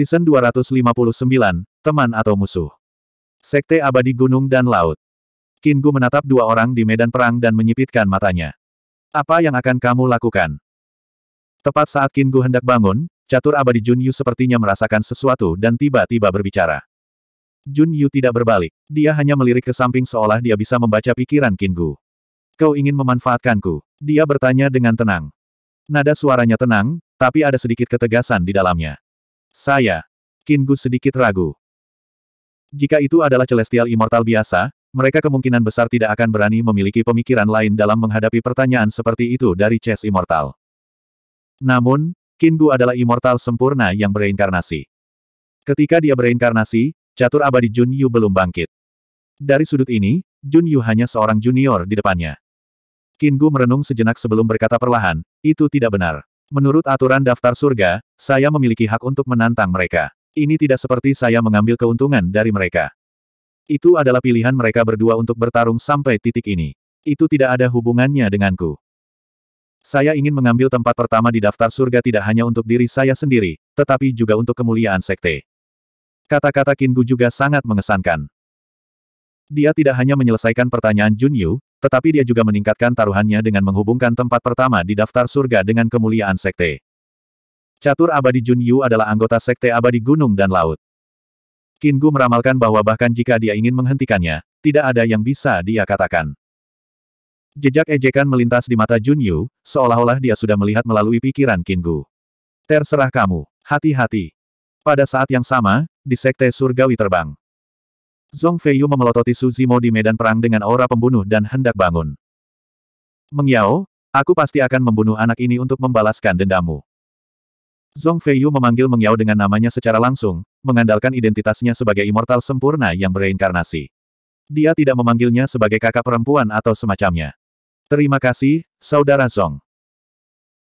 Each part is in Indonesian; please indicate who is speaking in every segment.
Speaker 1: Season 259, Teman atau Musuh. Sekte Abadi Gunung dan Laut. Kingu menatap dua orang di medan perang dan menyipitkan matanya. Apa yang akan kamu lakukan? Tepat saat Kingu hendak bangun, catur abadi Junyu sepertinya merasakan sesuatu dan tiba-tiba berbicara. Junyu tidak berbalik. Dia hanya melirik ke samping seolah dia bisa membaca pikiran Kingu. Kau ingin memanfaatkanku? Dia bertanya dengan tenang. Nada suaranya tenang, tapi ada sedikit ketegasan di dalamnya. Saya. Kingu sedikit ragu. Jika itu adalah Celestial Immortal biasa, mereka kemungkinan besar tidak akan berani memiliki pemikiran lain dalam menghadapi pertanyaan seperti itu dari Chess Immortal. Namun, Kingu adalah immortal sempurna yang bereinkarnasi. Ketika dia bereinkarnasi, catur abadi Jun Yu belum bangkit. Dari sudut ini, Jun Yu hanya seorang junior di depannya. Kingu merenung sejenak sebelum berkata perlahan, itu tidak benar. Menurut aturan daftar surga, saya memiliki hak untuk menantang mereka. Ini tidak seperti saya mengambil keuntungan dari mereka. Itu adalah pilihan mereka berdua untuk bertarung sampai titik ini. Itu tidak ada hubungannya denganku. Saya ingin mengambil tempat pertama di daftar surga tidak hanya untuk diri saya sendiri, tetapi juga untuk kemuliaan sekte. Kata-kata Kingu juga sangat mengesankan. Dia tidak hanya menyelesaikan pertanyaan Junyu, tetapi dia juga meningkatkan taruhannya dengan menghubungkan tempat pertama di daftar surga dengan kemuliaan sekte. Catur abadi Jun Yu adalah anggota sekte abadi gunung dan laut. Qin meramalkan bahwa bahkan jika dia ingin menghentikannya, tidak ada yang bisa dia katakan. Jejak ejekan melintas di mata Jun Yu, seolah-olah dia sudah melihat melalui pikiran Qin Terserah kamu, hati-hati. Pada saat yang sama, di sekte surgawi terbang. Zong Feiyu memelototi Su Zimo di medan perang dengan aura pembunuh dan hendak bangun. Mengyao, aku pasti akan membunuh anak ini untuk membalaskan dendamu. Zong Feiyu memanggil Mengyao dengan namanya secara langsung, mengandalkan identitasnya sebagai immortal sempurna yang bereinkarnasi. Dia tidak memanggilnya sebagai kakak perempuan atau semacamnya. Terima kasih, Saudara Zong.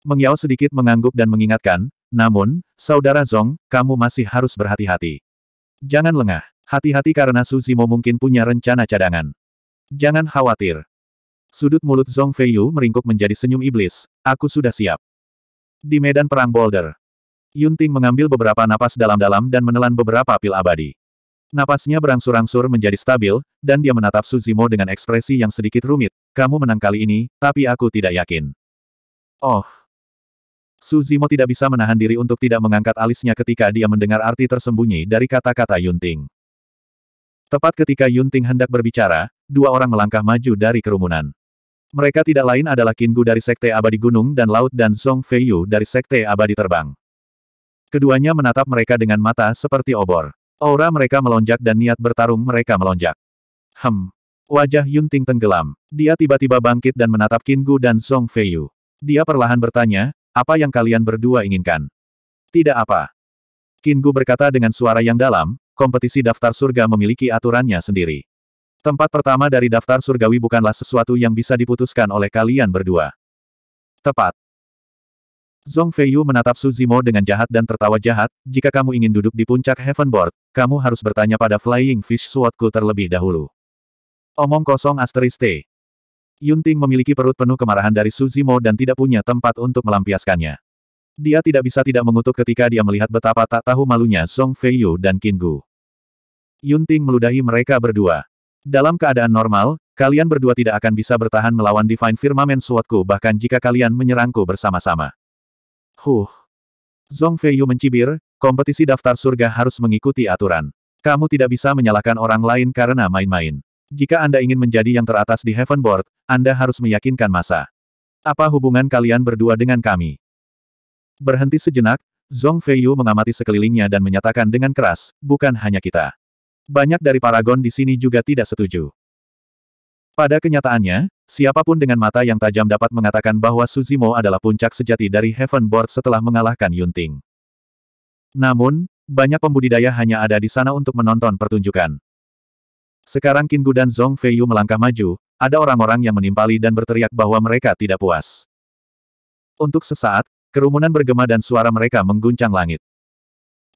Speaker 1: Mengyao sedikit mengangguk dan mengingatkan, namun, Saudara Zong, kamu masih harus berhati-hati. Jangan lengah. Hati-hati karena Suzimo mungkin punya rencana cadangan. Jangan khawatir. Sudut mulut Zhong Feiyu meringkuk menjadi senyum iblis, aku sudah siap. Di medan perang boulder, Yunting mengambil beberapa napas dalam-dalam dan menelan beberapa pil abadi. Napasnya berangsur-angsur menjadi stabil, dan dia menatap Suzimo dengan ekspresi yang sedikit rumit. Kamu menang kali ini, tapi aku tidak yakin. Oh. Suzimo tidak bisa menahan diri untuk tidak mengangkat alisnya ketika dia mendengar arti tersembunyi dari kata-kata Yunting. Tepat ketika Yun Ting hendak berbicara, dua orang melangkah maju dari kerumunan. Mereka tidak lain adalah Kinggu dari Sekte Abadi Gunung dan Laut dan Song Feiyu dari Sekte Abadi Terbang. Keduanya menatap mereka dengan mata seperti obor. Aura mereka melonjak dan niat bertarung mereka melonjak. Hem. Wajah Yun Ting tenggelam. Dia tiba-tiba bangkit dan menatap Kinggu dan Song Feiyu. Dia perlahan bertanya, apa yang kalian berdua inginkan? Tidak apa. Kinggu berkata dengan suara yang dalam, kompetisi daftar surga memiliki aturannya sendiri. Tempat pertama dari daftar surgawi bukanlah sesuatu yang bisa diputuskan oleh kalian berdua. Tepat. Zong Feiyu menatap Su Zimo dengan jahat dan tertawa jahat, jika kamu ingin duduk di puncak Heavenboard, kamu harus bertanya pada Flying Fish Swordku terlebih dahulu. Omong kosong asteris T. Yunting memiliki perut penuh kemarahan dari Su Zimo dan tidak punya tempat untuk melampiaskannya. Dia tidak bisa tidak mengutuk ketika dia melihat betapa tak tahu malunya Zong Feiyu dan Kingu. Yunting meludahi mereka berdua. Dalam keadaan normal, kalian berdua tidak akan bisa bertahan melawan Divine Firmament Swordku bahkan jika kalian menyerangku bersama-sama. Huh. Zhong Feiyu mencibir, kompetisi daftar surga harus mengikuti aturan. Kamu tidak bisa menyalahkan orang lain karena main-main. Jika Anda ingin menjadi yang teratas di Heaven Board, Anda harus meyakinkan masa. Apa hubungan kalian berdua dengan kami? Berhenti sejenak, Zhong Feiyu mengamati sekelilingnya dan menyatakan dengan keras, bukan hanya kita. Banyak dari paragon di sini juga tidak setuju. Pada kenyataannya, siapapun dengan mata yang tajam dapat mengatakan bahwa Suzimo adalah puncak sejati dari Heaven Board setelah mengalahkan Yunting. Namun, banyak pembudidaya hanya ada di sana untuk menonton pertunjukan. Sekarang Kingu dan Zhong Feiyu melangkah maju, ada orang-orang yang menimpali dan berteriak bahwa mereka tidak puas. Untuk sesaat, kerumunan bergema dan suara mereka mengguncang langit.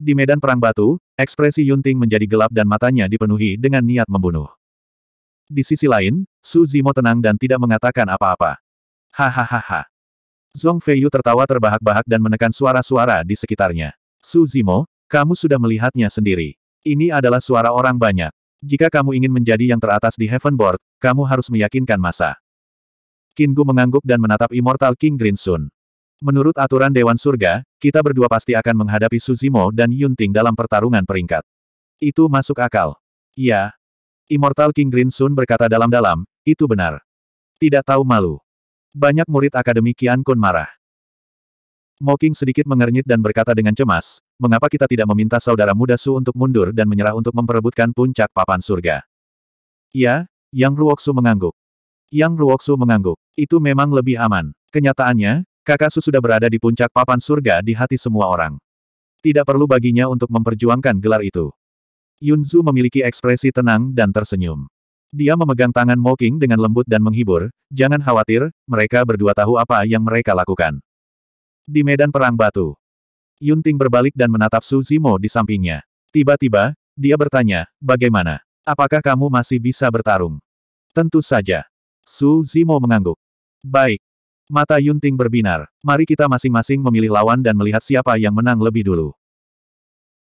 Speaker 1: Di medan perang batu, ekspresi Yunting menjadi gelap dan matanya dipenuhi dengan niat membunuh. Di sisi lain, Su Zimo tenang dan tidak mengatakan apa-apa. Hahaha. Zhong Feiyu tertawa terbahak-bahak dan menekan suara-suara di sekitarnya. Su Zimo, kamu sudah melihatnya sendiri. Ini adalah suara orang banyak. Jika kamu ingin menjadi yang teratas di Heaven Board, kamu harus meyakinkan masa. Kingu mengangguk dan menatap Immortal King Green Sun. Menurut aturan Dewan Surga, kita berdua pasti akan menghadapi Suzimo dan Yunting dalam pertarungan peringkat. Itu masuk akal. Ya. Immortal King Green Sun berkata dalam-dalam, itu benar. Tidak tahu malu. Banyak murid Akademi Kian Kun marah. Moking sedikit mengernyit dan berkata dengan cemas, mengapa kita tidak meminta saudara muda Su untuk mundur dan menyerah untuk memperebutkan puncak papan surga? Ya, Yang Ruoksu mengangguk. Yang Ruoksu mengangguk. Itu memang lebih aman. Kenyataannya, Kakak Su sudah berada di puncak papan surga di hati semua orang. Tidak perlu baginya untuk memperjuangkan gelar itu. Yunzu memiliki ekspresi tenang dan tersenyum. Dia memegang tangan Moking dengan lembut dan menghibur, jangan khawatir, mereka berdua tahu apa yang mereka lakukan. Di medan perang batu, Yunting berbalik dan menatap Su Zimo di sampingnya. Tiba-tiba, dia bertanya, bagaimana? Apakah kamu masih bisa bertarung? Tentu saja. Su Zimo mengangguk. Baik, Mata Yunting berbinar. Mari kita masing-masing memilih lawan dan melihat siapa yang menang lebih dulu.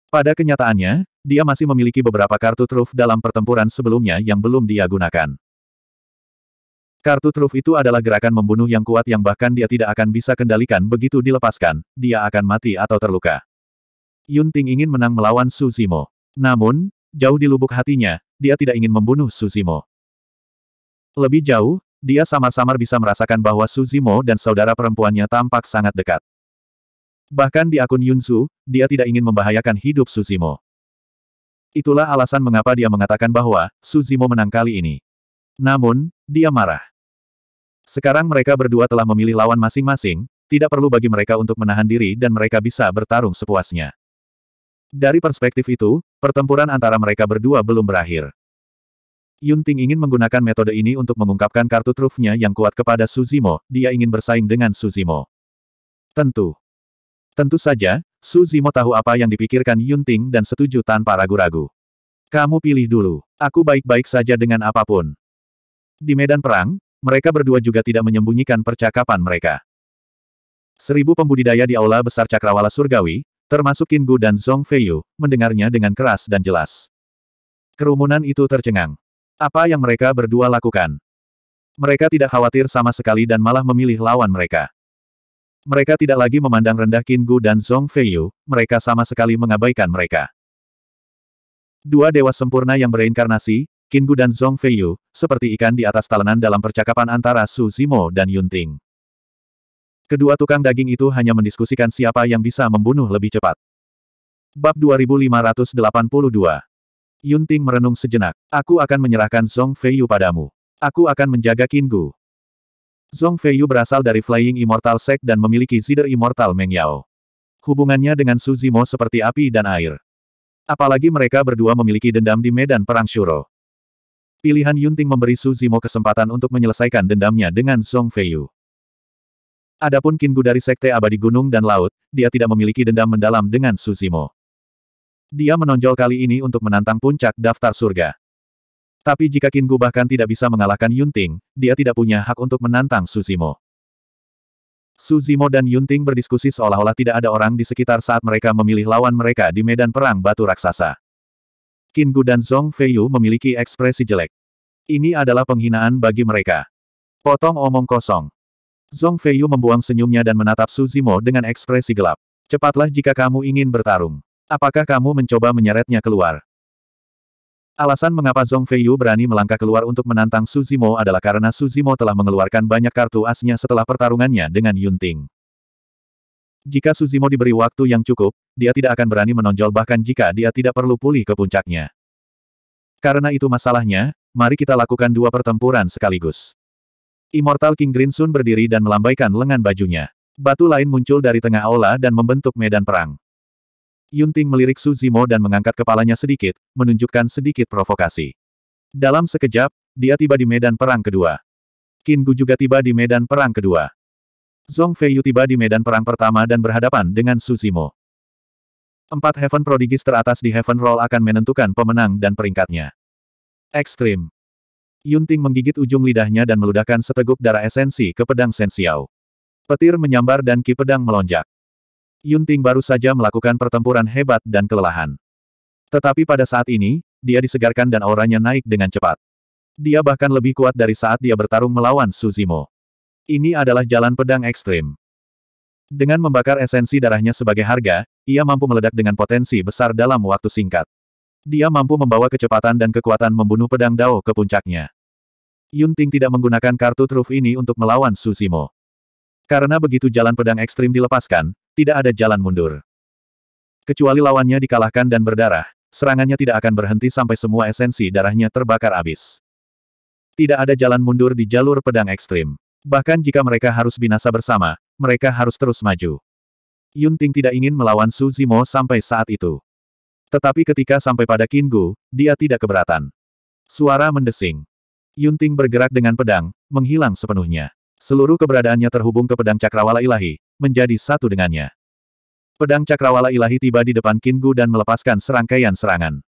Speaker 1: Pada kenyataannya, dia masih memiliki beberapa kartu truf dalam pertempuran sebelumnya yang belum dia gunakan. Kartu truf itu adalah gerakan membunuh yang kuat yang bahkan dia tidak akan bisa kendalikan begitu dilepaskan, dia akan mati atau terluka. Yunting ingin menang melawan Suzimo. Namun, jauh di lubuk hatinya, dia tidak ingin membunuh Suzimo. Lebih jauh, dia samar-samar bisa merasakan bahwa Suzimo dan saudara perempuannya tampak sangat dekat. Bahkan di akun Yunzu, dia tidak ingin membahayakan hidup Suzimo. Itulah alasan mengapa dia mengatakan bahwa Suzimo menang kali ini. Namun, dia marah. Sekarang mereka berdua telah memilih lawan masing-masing, tidak perlu bagi mereka untuk menahan diri dan mereka bisa bertarung sepuasnya. Dari perspektif itu, pertempuran antara mereka berdua belum berakhir. Yun Ting ingin menggunakan metode ini untuk mengungkapkan kartu trufnya yang kuat kepada Suzimo, dia ingin bersaing dengan Suzimo. Tentu. Tentu saja, Suzimo tahu apa yang dipikirkan Yun Ting dan setuju tanpa ragu-ragu. Kamu pilih dulu, aku baik-baik saja dengan apapun. Di medan perang, mereka berdua juga tidak menyembunyikan percakapan mereka. Seribu pembudidaya di aula besar Cakrawala Surgawi, termasuk Kingu dan Zhong Feiyu, mendengarnya dengan keras dan jelas. Kerumunan itu tercengang. Apa yang mereka berdua lakukan? Mereka tidak khawatir sama sekali dan malah memilih lawan mereka. Mereka tidak lagi memandang rendah Gu dan Zhong Feiyu, mereka sama sekali mengabaikan mereka. Dua dewa sempurna yang berinkarnasi, Gu dan Zhong Feiyu, seperti ikan di atas talenan dalam percakapan antara Su Zimo dan Yun Ting. Kedua tukang daging itu hanya mendiskusikan siapa yang bisa membunuh lebih cepat. Bab 2582 Yun Ting merenung sejenak. Aku akan menyerahkan Zong Feiyu padamu. Aku akan menjaga Kingu. Zong Feiyu berasal dari Flying Immortal Sect dan memiliki Zider Immortal Meng Yao. Hubungannya dengan Su Zimo seperti api dan air. Apalagi mereka berdua memiliki dendam di medan perang Shuro. Pilihan Yunting memberi Su Zimo kesempatan untuk menyelesaikan dendamnya dengan Zong Feiyu. Adapun Kingu dari Sekte Abadi Gunung dan Laut, dia tidak memiliki dendam mendalam dengan Su Zimo. Dia menonjol kali ini untuk menantang puncak daftar surga. Tapi jika Kinggu bahkan tidak bisa mengalahkan Yunting, dia tidak punya hak untuk menantang Suzimo. Suzimo dan Yunting berdiskusi seolah-olah tidak ada orang di sekitar saat mereka memilih lawan mereka di medan perang batu raksasa. Kinggu dan Zong Feiyu memiliki ekspresi jelek. Ini adalah penghinaan bagi mereka. Potong omong kosong. Zong Feiyu membuang senyumnya dan menatap Suzimo dengan ekspresi gelap. Cepatlah jika kamu ingin bertarung. Apakah kamu mencoba menyeretnya keluar? Alasan mengapa Zhong Feiyu berani melangkah keluar untuk menantang Su Zimo adalah karena Su Zimo telah mengeluarkan banyak kartu asnya setelah pertarungannya dengan Yun Ting. Jika Su Zimo diberi waktu yang cukup, dia tidak akan berani menonjol bahkan jika dia tidak perlu pulih ke puncaknya. Karena itu masalahnya, mari kita lakukan dua pertempuran sekaligus. Immortal King Grinsun berdiri dan melambaikan lengan bajunya. Batu lain muncul dari tengah aula dan membentuk medan perang. Yunting melirik Su Zimo dan mengangkat kepalanya sedikit, menunjukkan sedikit provokasi. Dalam sekejap, dia tiba di medan perang kedua. Qin Gu juga tiba di medan perang kedua. Zhong Feiyu tiba di medan perang pertama dan berhadapan dengan Su Zimo. Empat Heaven prodigies teratas di Heaven Roll akan menentukan pemenang dan peringkatnya. Ekstrim. Yunting menggigit ujung lidahnya dan meludahkan seteguk darah esensi ke pedang Sensiao. Petir menyambar dan ki pedang melonjak. Yunting baru saja melakukan pertempuran hebat dan kelelahan. Tetapi pada saat ini, dia disegarkan dan auranya naik dengan cepat. Dia bahkan lebih kuat dari saat dia bertarung melawan Suzimo. Ini adalah jalan pedang ekstrim. Dengan membakar esensi darahnya sebagai harga, ia mampu meledak dengan potensi besar dalam waktu singkat. Dia mampu membawa kecepatan dan kekuatan membunuh pedang Dao ke puncaknya. Yunting tidak menggunakan kartu truf ini untuk melawan Suzimo. Karena begitu jalan pedang ekstrim dilepaskan, tidak ada jalan mundur. Kecuali lawannya dikalahkan dan berdarah, serangannya tidak akan berhenti sampai semua esensi darahnya terbakar abis. Tidak ada jalan mundur di jalur pedang ekstrim. Bahkan jika mereka harus binasa bersama, mereka harus terus maju. Yun Ting tidak ingin melawan Su Zimo sampai saat itu. Tetapi ketika sampai pada Qin Gu, dia tidak keberatan. Suara mendesing. Yun Ting bergerak dengan pedang, menghilang sepenuhnya. Seluruh keberadaannya terhubung ke pedang cakrawala ilahi, menjadi satu dengannya. Pedang cakrawala ilahi tiba di depan Kingu dan melepaskan serangkaian serangan.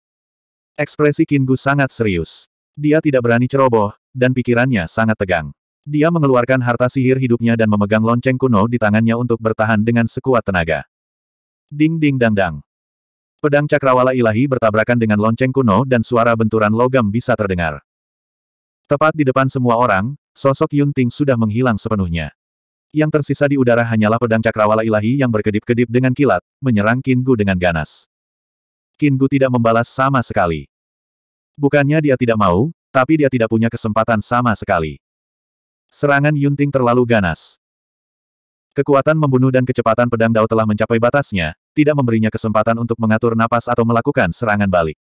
Speaker 1: Ekspresi Kingu sangat serius. Dia tidak berani ceroboh, dan pikirannya sangat tegang. Dia mengeluarkan harta sihir hidupnya dan memegang lonceng kuno di tangannya untuk bertahan dengan sekuat tenaga. Ding ding dang dang. Pedang cakrawala ilahi bertabrakan dengan lonceng kuno dan suara benturan logam bisa terdengar. Tepat di depan semua orang, sosok Yun Ting sudah menghilang sepenuhnya. Yang tersisa di udara hanyalah pedang cakrawala ilahi yang berkedip-kedip dengan kilat, menyerang Gu dengan ganas. Gu tidak membalas sama sekali. Bukannya dia tidak mau, tapi dia tidak punya kesempatan sama sekali. Serangan Yun Ting terlalu ganas. Kekuatan membunuh dan kecepatan pedang Dao telah mencapai batasnya, tidak memberinya kesempatan untuk mengatur napas atau melakukan serangan balik.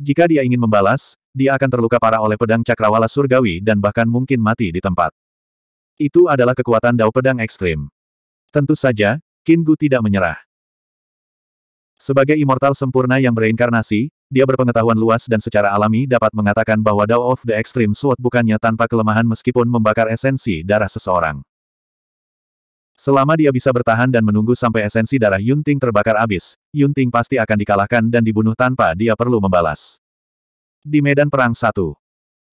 Speaker 1: Jika dia ingin membalas, dia akan terluka parah oleh pedang cakrawala surgawi dan bahkan mungkin mati di tempat. Itu adalah kekuatan dao pedang ekstrim. Tentu saja, Kingu tidak menyerah. Sebagai immortal sempurna yang bereinkarnasi, dia berpengetahuan luas dan secara alami dapat mengatakan bahwa Dao of the Extreme Sword bukannya tanpa kelemahan meskipun membakar esensi darah seseorang. Selama dia bisa bertahan dan menunggu sampai esensi darah Yunting terbakar habis, Yunting pasti akan dikalahkan dan dibunuh tanpa dia perlu membalas. Di medan perang satu,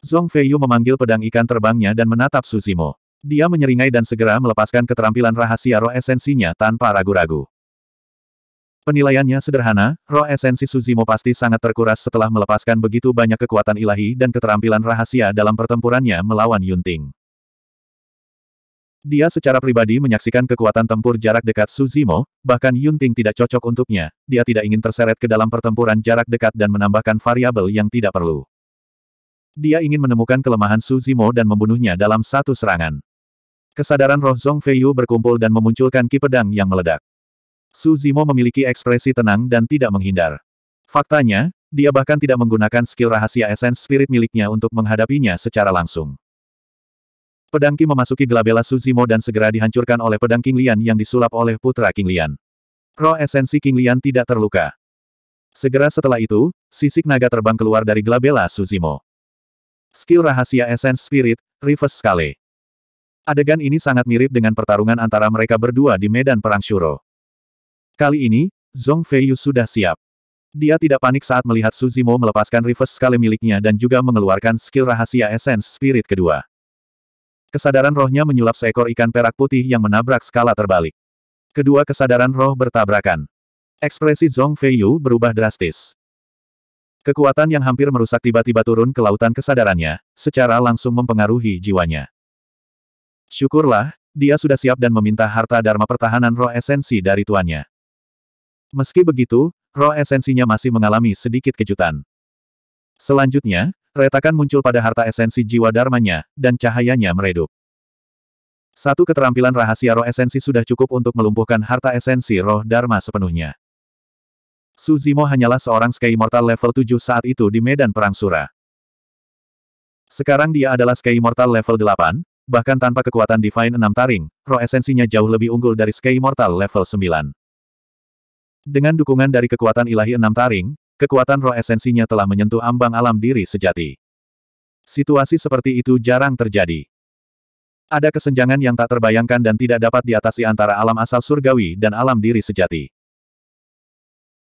Speaker 1: Zhong Feiyu memanggil pedang ikan terbangnya dan menatap Suzimo. Dia menyeringai dan segera melepaskan keterampilan rahasia roh esensinya tanpa ragu-ragu. Penilaiannya sederhana, roh esensi Suzimo pasti sangat terkuras setelah melepaskan begitu banyak kekuatan ilahi dan keterampilan rahasia dalam pertempurannya melawan Yunting. Dia secara pribadi menyaksikan kekuatan tempur jarak dekat Suzimo, bahkan Yunting tidak cocok untuknya, dia tidak ingin terseret ke dalam pertempuran jarak dekat dan menambahkan variabel yang tidak perlu. Dia ingin menemukan kelemahan Suzimo dan membunuhnya dalam satu serangan. Kesadaran roh Zong Feiyu berkumpul dan memunculkan ki pedang yang meledak. Suzimo memiliki ekspresi tenang dan tidak menghindar. Faktanya, dia bahkan tidak menggunakan skill rahasia esens spirit miliknya untuk menghadapinya secara langsung. Pedang Qi memasuki gelabela Suzimo dan segera dihancurkan oleh pedang King Lian yang disulap oleh putra King Lian. Roh esensi King Lian tidak terluka. Segera setelah itu, sisik naga terbang keluar dari gelabela Suzimo. Skill rahasia Essence Spirit, Reverse Scale. Adegan ini sangat mirip dengan pertarungan antara mereka berdua di medan perang Shuro. Kali ini, Zhong Feiyu sudah siap. Dia tidak panik saat melihat Suzimo melepaskan reverse scale miliknya dan juga mengeluarkan skill rahasia Essence Spirit kedua. Kesadaran rohnya menyulap seekor ikan perak putih yang menabrak skala terbalik. Kedua kesadaran roh bertabrakan. Ekspresi Zhong Feiyu berubah drastis. Kekuatan yang hampir merusak tiba-tiba turun ke lautan kesadarannya, secara langsung mempengaruhi jiwanya. Syukurlah, dia sudah siap dan meminta harta dharma pertahanan roh esensi dari tuannya. Meski begitu, roh esensinya masih mengalami sedikit kejutan. Selanjutnya, Retakan muncul pada harta esensi jiwa dharmanya, dan cahayanya meredup. Satu keterampilan rahasia roh esensi sudah cukup untuk melumpuhkan harta esensi roh dharma sepenuhnya. Suzimo hanyalah seorang Sky Mortal level 7 saat itu di medan perang Sura. Sekarang dia adalah Sky Mortal level 8, bahkan tanpa kekuatan Divine 6 taring, roh esensinya jauh lebih unggul dari Sky Mortal level 9. Dengan dukungan dari kekuatan ilahi enam taring, Kekuatan roh esensinya telah menyentuh ambang alam diri sejati. Situasi seperti itu jarang terjadi. Ada kesenjangan yang tak terbayangkan dan tidak dapat diatasi antara alam asal surgawi dan alam diri sejati.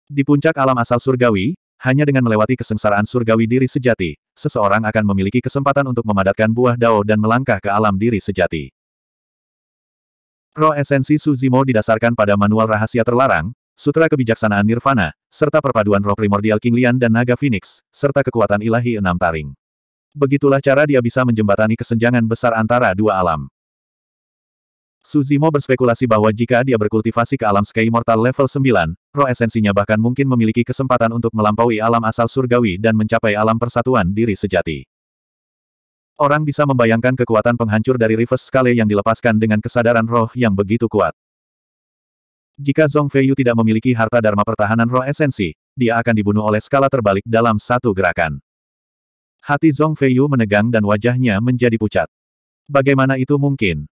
Speaker 1: Di puncak alam asal surgawi, hanya dengan melewati kesengsaraan surgawi diri sejati, seseorang akan memiliki kesempatan untuk memadatkan buah dao dan melangkah ke alam diri sejati. Roh esensi Suzimo didasarkan pada manual rahasia terlarang, Sutra Kebijaksanaan Nirvana, serta perpaduan roh primordial King Lian dan Naga Phoenix, serta kekuatan ilahi enam taring. Begitulah cara dia bisa menjembatani kesenjangan besar antara dua alam. Suzimo berspekulasi bahwa jika dia berkultivasi ke alam Sky Immortal level 9, roh esensinya bahkan mungkin memiliki kesempatan untuk melampaui alam asal surgawi dan mencapai alam persatuan diri sejati. Orang bisa membayangkan kekuatan penghancur dari Reverse skale yang dilepaskan dengan kesadaran roh yang begitu kuat. Jika Zong Feiyu tidak memiliki harta dharma pertahanan roh esensi, dia akan dibunuh oleh skala terbalik dalam satu gerakan. Hati Zong Feiyu menegang dan wajahnya menjadi pucat. Bagaimana itu mungkin?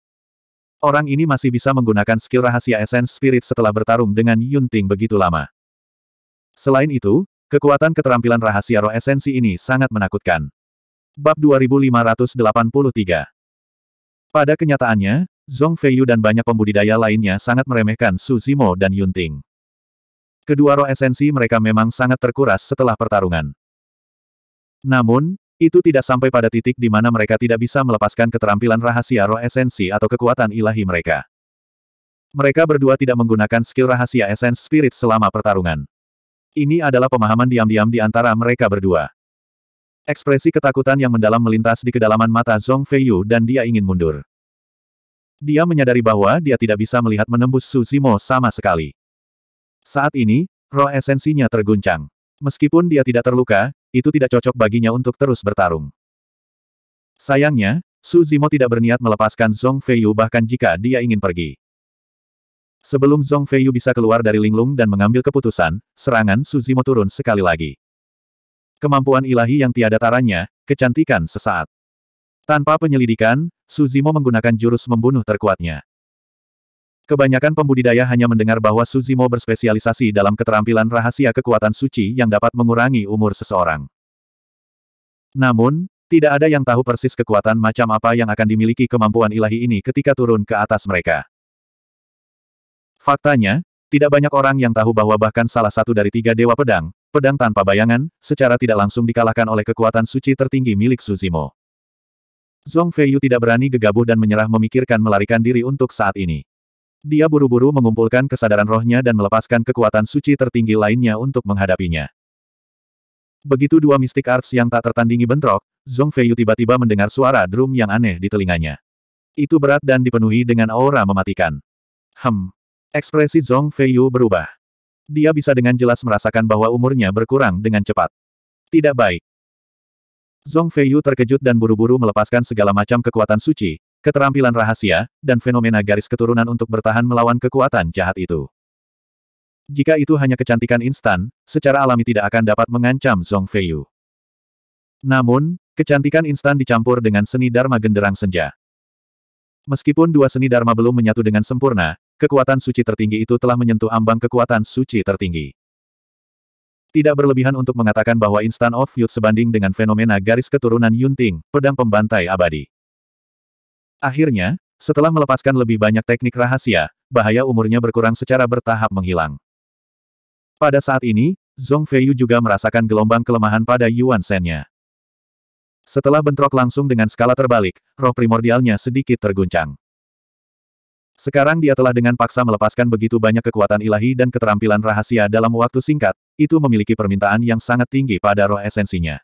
Speaker 1: Orang ini masih bisa menggunakan skill rahasia esens Spirit setelah bertarung dengan Yun Ting begitu lama. Selain itu, kekuatan keterampilan rahasia roh esensi ini sangat menakutkan. Bab 2583 Pada kenyataannya, Zong Feiyu dan banyak pembudidaya lainnya sangat meremehkan Su Zimo dan Yunting. Kedua roh esensi mereka memang sangat terkuras setelah pertarungan. Namun, itu tidak sampai pada titik di mana mereka tidak bisa melepaskan keterampilan rahasia roh esensi atau kekuatan ilahi mereka. Mereka berdua tidak menggunakan skill rahasia esens spirit selama pertarungan. Ini adalah pemahaman diam-diam di antara mereka berdua. Ekspresi ketakutan yang mendalam melintas di kedalaman mata Zong Feiyu dan dia ingin mundur. Dia menyadari bahwa dia tidak bisa melihat menembus Suzimo sama sekali. Saat ini, roh esensinya terguncang. Meskipun dia tidak terluka, itu tidak cocok baginya untuk terus bertarung. Sayangnya, Suzimo tidak berniat melepaskan Zhong Feiyu bahkan jika dia ingin pergi. Sebelum Zhong Feiyu bisa keluar dari linglung dan mengambil keputusan, serangan Suzimo turun sekali lagi. Kemampuan ilahi yang tiada taranya, kecantikan sesaat. Tanpa penyelidikan, Suzimo menggunakan jurus membunuh terkuatnya. Kebanyakan pembudidaya hanya mendengar bahwa Suzimo berspesialisasi dalam keterampilan rahasia kekuatan suci yang dapat mengurangi umur seseorang. Namun, tidak ada yang tahu persis kekuatan macam apa yang akan dimiliki kemampuan ilahi ini ketika turun ke atas mereka. Faktanya, tidak banyak orang yang tahu bahwa bahkan salah satu dari tiga dewa pedang, pedang tanpa bayangan, secara tidak langsung dikalahkan oleh kekuatan suci tertinggi milik Suzimo. Zhong Feiyu tidak berani gegabah dan menyerah memikirkan melarikan diri untuk saat ini. Dia buru-buru mengumpulkan kesadaran rohnya dan melepaskan kekuatan suci tertinggi lainnya untuk menghadapinya. Begitu dua mistik arts yang tak tertandingi bentrok, Zhong Feiyu tiba-tiba mendengar suara drum yang aneh di telinganya. Itu berat dan dipenuhi dengan aura mematikan. Hem. Ekspresi Zhong Feiyu berubah. Dia bisa dengan jelas merasakan bahwa umurnya berkurang dengan cepat. Tidak baik. Zong Feiyu terkejut dan buru-buru melepaskan segala macam kekuatan suci, keterampilan rahasia, dan fenomena garis keturunan untuk bertahan melawan kekuatan jahat itu. Jika itu hanya kecantikan instan, secara alami tidak akan dapat mengancam Zong Feiyu. Namun, kecantikan instan dicampur dengan seni Dharma Genderang Senja. Meskipun dua seni Dharma belum menyatu dengan sempurna, kekuatan suci tertinggi itu telah menyentuh ambang kekuatan suci tertinggi. Tidak berlebihan untuk mengatakan bahwa Instant of Youth sebanding dengan fenomena garis keturunan Yunting, pedang pembantai abadi. Akhirnya, setelah melepaskan lebih banyak teknik rahasia, bahaya umurnya berkurang secara bertahap menghilang. Pada saat ini, Zhong Feiyu juga merasakan gelombang kelemahan pada Yuan Shen-nya. Setelah bentrok langsung dengan skala terbalik, roh primordialnya sedikit terguncang. Sekarang dia telah dengan paksa melepaskan begitu banyak kekuatan ilahi dan keterampilan rahasia dalam waktu singkat, itu memiliki permintaan yang sangat tinggi pada roh esensinya.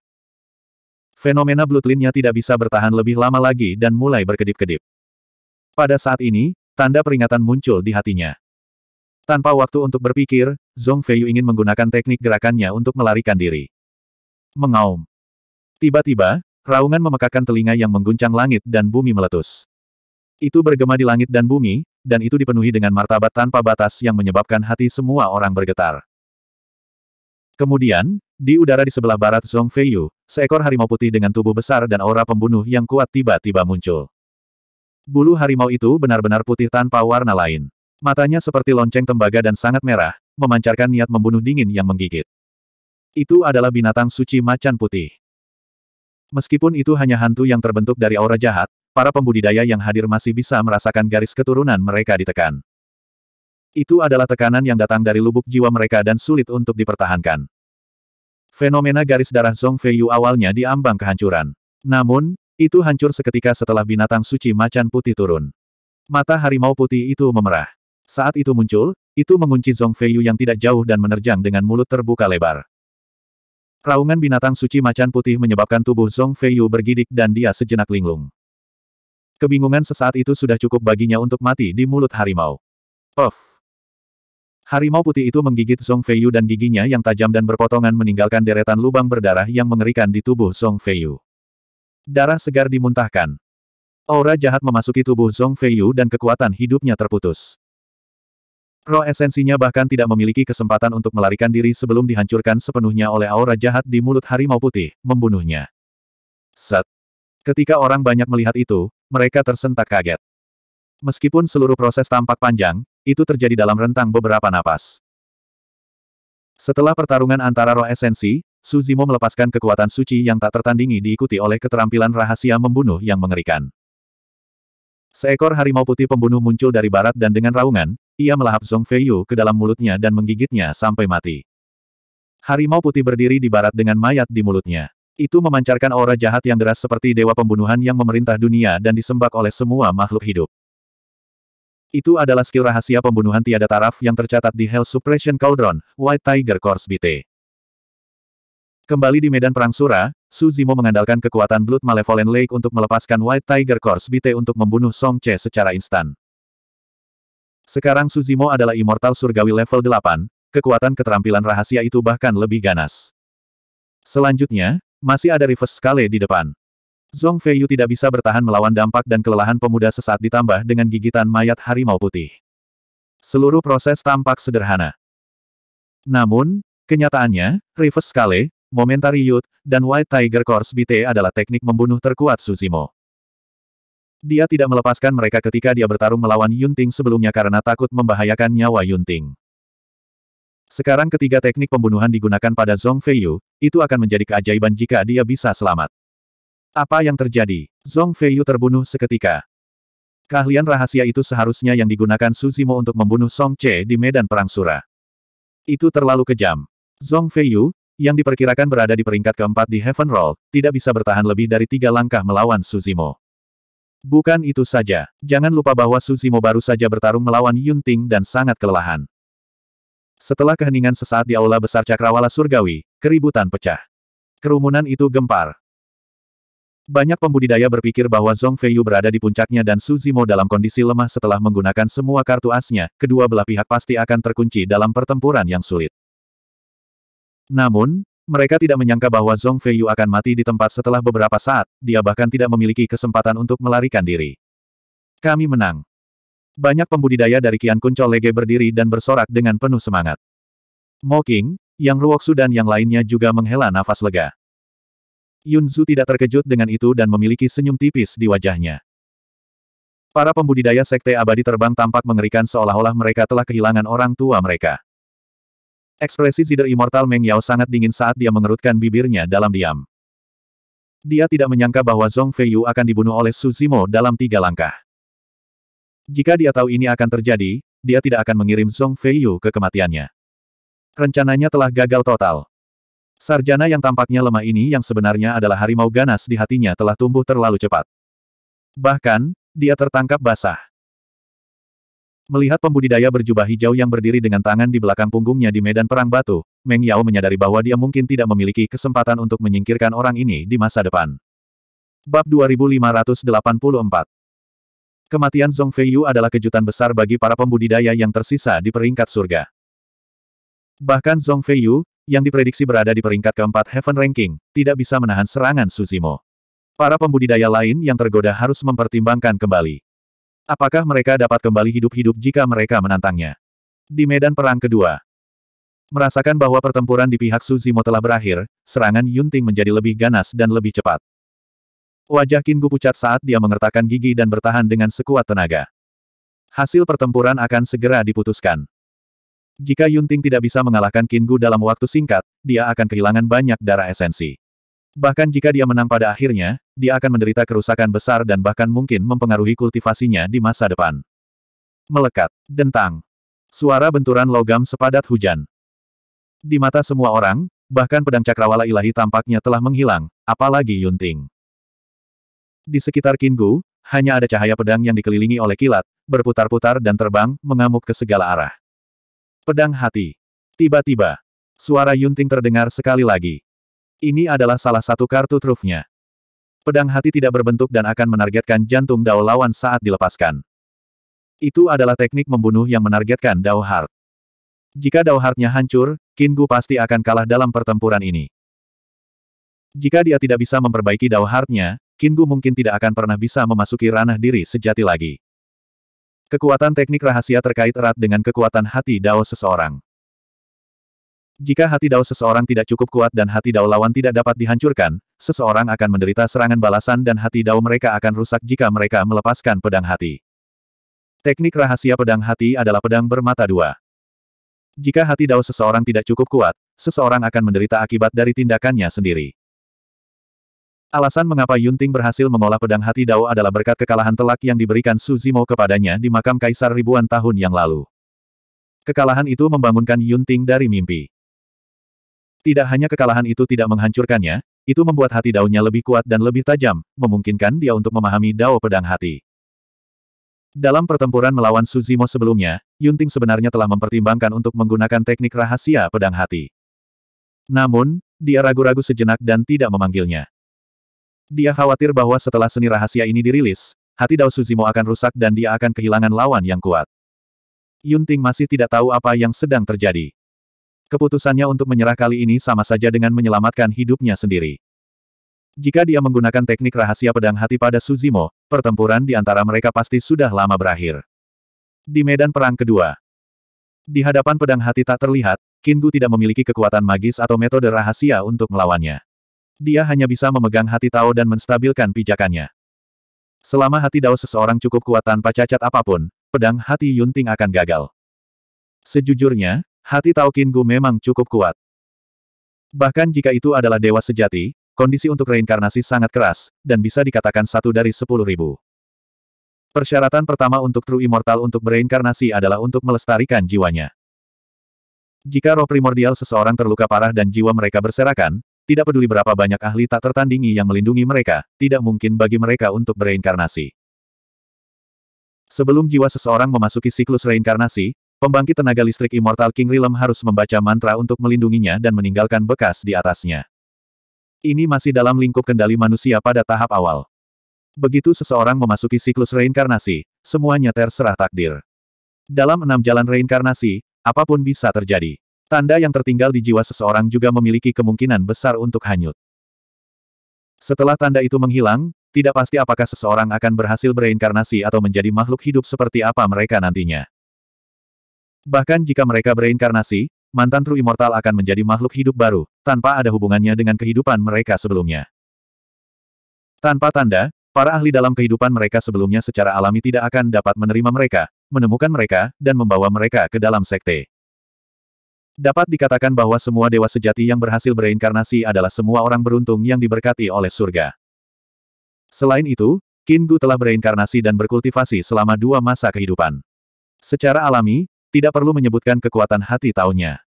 Speaker 1: Fenomena Bloodline-nya tidak bisa bertahan lebih lama lagi dan mulai berkedip-kedip. Pada saat ini, tanda peringatan muncul di hatinya. Tanpa waktu untuk berpikir, Zhong Feiyu ingin menggunakan teknik gerakannya untuk melarikan diri. Mengaum. Tiba-tiba, raungan memekakan telinga yang mengguncang langit dan bumi meletus. Itu bergema di langit dan bumi, dan itu dipenuhi dengan martabat tanpa batas yang menyebabkan hati semua orang bergetar. Kemudian, di udara di sebelah barat Zhong Feiyu, seekor harimau putih dengan tubuh besar dan aura pembunuh yang kuat tiba-tiba muncul. Bulu harimau itu benar-benar putih tanpa warna lain. Matanya seperti lonceng tembaga dan sangat merah, memancarkan niat membunuh dingin yang menggigit. Itu adalah binatang suci macan putih. Meskipun itu hanya hantu yang terbentuk dari aura jahat, para pembudidaya yang hadir masih bisa merasakan garis keturunan mereka ditekan. Itu adalah tekanan yang datang dari lubuk jiwa mereka dan sulit untuk dipertahankan. Fenomena garis darah Zong Feiyu awalnya diambang kehancuran. Namun, itu hancur seketika setelah binatang suci macan putih turun. Mata harimau putih itu memerah. Saat itu muncul, itu mengunci Zong Feiyu yang tidak jauh dan menerjang dengan mulut terbuka lebar. Raungan binatang suci macan putih menyebabkan tubuh Zong Feiyu bergidik dan dia sejenak linglung. Kebingungan sesaat itu sudah cukup baginya untuk mati di mulut harimau. Of. Harimau putih itu menggigit Zhong Feiyu dan giginya yang tajam dan berpotongan meninggalkan deretan lubang berdarah yang mengerikan di tubuh Zhong Feiyu. Darah segar dimuntahkan. Aura jahat memasuki tubuh Zhong Feiyu dan kekuatan hidupnya terputus. Roh esensinya bahkan tidak memiliki kesempatan untuk melarikan diri sebelum dihancurkan sepenuhnya oleh aura jahat di mulut harimau putih, membunuhnya. Set. Ketika orang banyak melihat itu, mereka tersentak kaget. Meskipun seluruh proses tampak panjang, itu terjadi dalam rentang beberapa napas. Setelah pertarungan antara roh esensi, Suzimo melepaskan kekuatan suci yang tak tertandingi diikuti oleh keterampilan rahasia membunuh yang mengerikan. Seekor harimau putih pembunuh muncul dari barat dan dengan raungan, ia melahap Zhong Feiyu ke dalam mulutnya dan menggigitnya sampai mati. Harimau putih berdiri di barat dengan mayat di mulutnya. Itu memancarkan aura jahat yang deras seperti dewa pembunuhan yang memerintah dunia dan disembah oleh semua makhluk hidup. Itu adalah skill rahasia pembunuhan tiada taraf yang tercatat di Hell Suppression Cauldron, White Tiger Course BT. Kembali di medan perang Sura, Su Zimo mengandalkan kekuatan Blood Malevolent Lake untuk melepaskan White Tiger Course BT untuk membunuh Song Che secara instan. Sekarang Su Zimo adalah Immortal Surgawi level 8, kekuatan keterampilan rahasia itu bahkan lebih ganas. Selanjutnya, masih ada reverse scale di depan. Zhong Feiyu tidak bisa bertahan melawan dampak dan kelelahan pemuda sesaat ditambah dengan gigitan mayat harimau putih. Seluruh proses tampak sederhana. Namun, kenyataannya, reverse scale, momentary youth, dan white tiger course BT e adalah teknik membunuh terkuat Suzimo. Dia tidak melepaskan mereka ketika dia bertarung melawan Yunting sebelumnya karena takut membahayakan nyawa Yunting. Sekarang ketiga teknik pembunuhan digunakan pada Zhong Feiyu, itu akan menjadi keajaiban jika dia bisa selamat. Apa yang terjadi? Zhong Feiyu terbunuh seketika. Keahlian rahasia itu seharusnya yang digunakan Suzimo untuk membunuh Song Che di medan perang Sura. Itu terlalu kejam. Zhong Feiyu, yang diperkirakan berada di peringkat keempat di Heaven Roll, tidak bisa bertahan lebih dari tiga langkah melawan Suzimo. Bukan itu saja, jangan lupa bahwa Suzimo baru saja bertarung melawan Yunting dan sangat kelelahan. Setelah keheningan sesaat di aula besar cakrawala surgawi, keributan pecah. Kerumunan itu gempar. Banyak pembudidaya berpikir bahwa Zhong Feiyu berada di puncaknya dan Su Zimo dalam kondisi lemah setelah menggunakan semua kartu asnya, kedua belah pihak pasti akan terkunci dalam pertempuran yang sulit. Namun, mereka tidak menyangka bahwa Zhong Feiyu akan mati di tempat setelah beberapa saat, dia bahkan tidak memiliki kesempatan untuk melarikan diri. Kami menang. Banyak pembudidaya dari Kian Kuncol Lege berdiri dan bersorak dengan penuh semangat. Mo King, Yang Ruoksu dan yang lainnya juga menghela nafas lega. Yun Yunzu tidak terkejut dengan itu dan memiliki senyum tipis di wajahnya. Para pembudidaya sekte abadi terbang tampak mengerikan seolah-olah mereka telah kehilangan orang tua mereka. Ekspresi Zider Immortal Meng Yao sangat dingin saat dia mengerutkan bibirnya dalam diam. Dia tidak menyangka bahwa Zhong Feiyu akan dibunuh oleh Su Zimo dalam tiga langkah. Jika dia tahu ini akan terjadi, dia tidak akan mengirim Fei Feiyu ke kematiannya. Rencananya telah gagal total. Sarjana yang tampaknya lemah ini yang sebenarnya adalah harimau ganas di hatinya telah tumbuh terlalu cepat. Bahkan, dia tertangkap basah. Melihat pembudidaya berjubah hijau yang berdiri dengan tangan di belakang punggungnya di medan perang batu, Meng Yao menyadari bahwa dia mungkin tidak memiliki kesempatan untuk menyingkirkan orang ini di masa depan. Bab 2584 Kematian Zong Feiyu adalah kejutan besar bagi para pembudidaya yang tersisa di peringkat surga. Bahkan Zong Feiyu, yang diprediksi berada di peringkat keempat Heaven Ranking, tidak bisa menahan serangan Suzimo. Para pembudidaya lain yang tergoda harus mempertimbangkan kembali. Apakah mereka dapat kembali hidup-hidup jika mereka menantangnya? Di medan perang kedua, merasakan bahwa pertempuran di pihak Suzimo telah berakhir, serangan Yunting menjadi lebih ganas dan lebih cepat. Wajah Kingu pucat saat dia mengertakkan gigi dan bertahan dengan sekuat tenaga. Hasil pertempuran akan segera diputuskan. Jika Yunting tidak bisa mengalahkan Kingu dalam waktu singkat, dia akan kehilangan banyak darah esensi. Bahkan jika dia menang pada akhirnya, dia akan menderita kerusakan besar dan bahkan mungkin mempengaruhi kultivasinya di masa depan. Melekat. Dentang. Suara benturan logam sepadat hujan. Di mata semua orang, bahkan pedang cakrawala ilahi tampaknya telah menghilang, apalagi Yunting. Di sekitar Kingu, hanya ada cahaya pedang yang dikelilingi oleh kilat, berputar-putar dan terbang, mengamuk ke segala arah. Pedang hati. Tiba-tiba, suara Yunting terdengar sekali lagi. Ini adalah salah satu kartu trufnya. Pedang hati tidak berbentuk dan akan menargetkan jantung Dao lawan saat dilepaskan. Itu adalah teknik membunuh yang menargetkan Dao Heart. Jika Dao heart hancur, Kingu pasti akan kalah dalam pertempuran ini. Jika dia tidak bisa memperbaiki Dao heart Kingu mungkin tidak akan pernah bisa memasuki ranah diri sejati lagi. Kekuatan teknik rahasia terkait erat dengan kekuatan hati dao seseorang. Jika hati dao seseorang tidak cukup kuat dan hati dao lawan tidak dapat dihancurkan, seseorang akan menderita serangan balasan dan hati dao mereka akan rusak jika mereka melepaskan pedang hati. Teknik rahasia pedang hati adalah pedang bermata dua. Jika hati dao seseorang tidak cukup kuat, seseorang akan menderita akibat dari tindakannya sendiri. Alasan mengapa Yunting berhasil mengolah pedang hati Dao adalah berkat kekalahan telak yang diberikan Suzimo kepadanya di makam kaisar ribuan tahun yang lalu. Kekalahan itu membangunkan Yunting dari mimpi. Tidak hanya kekalahan itu tidak menghancurkannya, itu membuat hati dao lebih kuat dan lebih tajam, memungkinkan dia untuk memahami Dao pedang hati. Dalam pertempuran melawan Suzimo sebelumnya, Yunting sebenarnya telah mempertimbangkan untuk menggunakan teknik rahasia pedang hati. Namun, dia ragu-ragu sejenak dan tidak memanggilnya. Dia khawatir bahwa setelah seni rahasia ini dirilis, hati Dao Suzimo akan rusak dan dia akan kehilangan lawan yang kuat. Yunting masih tidak tahu apa yang sedang terjadi. Keputusannya untuk menyerah kali ini sama saja dengan menyelamatkan hidupnya sendiri. Jika dia menggunakan teknik rahasia pedang hati pada Suzimo, pertempuran di antara mereka pasti sudah lama berakhir. Di medan perang kedua, di hadapan pedang hati tak terlihat, Kingu tidak memiliki kekuatan magis atau metode rahasia untuk melawannya. Dia hanya bisa memegang hati Tao dan menstabilkan pijakannya. Selama hati Dao seseorang cukup kuat tanpa cacat apapun, pedang hati Yunting akan gagal. Sejujurnya, hati Tao Gu memang cukup kuat. Bahkan jika itu adalah dewa sejati, kondisi untuk reinkarnasi sangat keras, dan bisa dikatakan satu dari sepuluh ribu. Persyaratan pertama untuk True Immortal untuk bereinkarnasi adalah untuk melestarikan jiwanya. Jika roh primordial seseorang terluka parah dan jiwa mereka berserakan, tidak peduli berapa banyak ahli tak tertandingi yang melindungi mereka, tidak mungkin bagi mereka untuk bereinkarnasi. Sebelum jiwa seseorang memasuki siklus reinkarnasi, pembangkit tenaga listrik Immortal King Realm harus membaca mantra untuk melindunginya dan meninggalkan bekas di atasnya. Ini masih dalam lingkup kendali manusia pada tahap awal. Begitu seseorang memasuki siklus reinkarnasi, semuanya terserah takdir. Dalam enam jalan reinkarnasi, apapun bisa terjadi. Tanda yang tertinggal di jiwa seseorang juga memiliki kemungkinan besar untuk hanyut. Setelah tanda itu menghilang, tidak pasti apakah seseorang akan berhasil bereinkarnasi atau menjadi makhluk hidup seperti apa mereka nantinya. Bahkan jika mereka bereinkarnasi, mantan True Immortal akan menjadi makhluk hidup baru, tanpa ada hubungannya dengan kehidupan mereka sebelumnya. Tanpa tanda, para ahli dalam kehidupan mereka sebelumnya secara alami tidak akan dapat menerima mereka, menemukan mereka, dan membawa mereka ke dalam sekte. Dapat dikatakan bahwa semua dewa sejati yang berhasil bereinkarnasi adalah semua orang beruntung yang diberkati oleh surga. Selain itu, Kingu telah bereinkarnasi dan berkultivasi selama dua masa kehidupan. Secara alami, tidak perlu menyebutkan kekuatan hati tahunnya.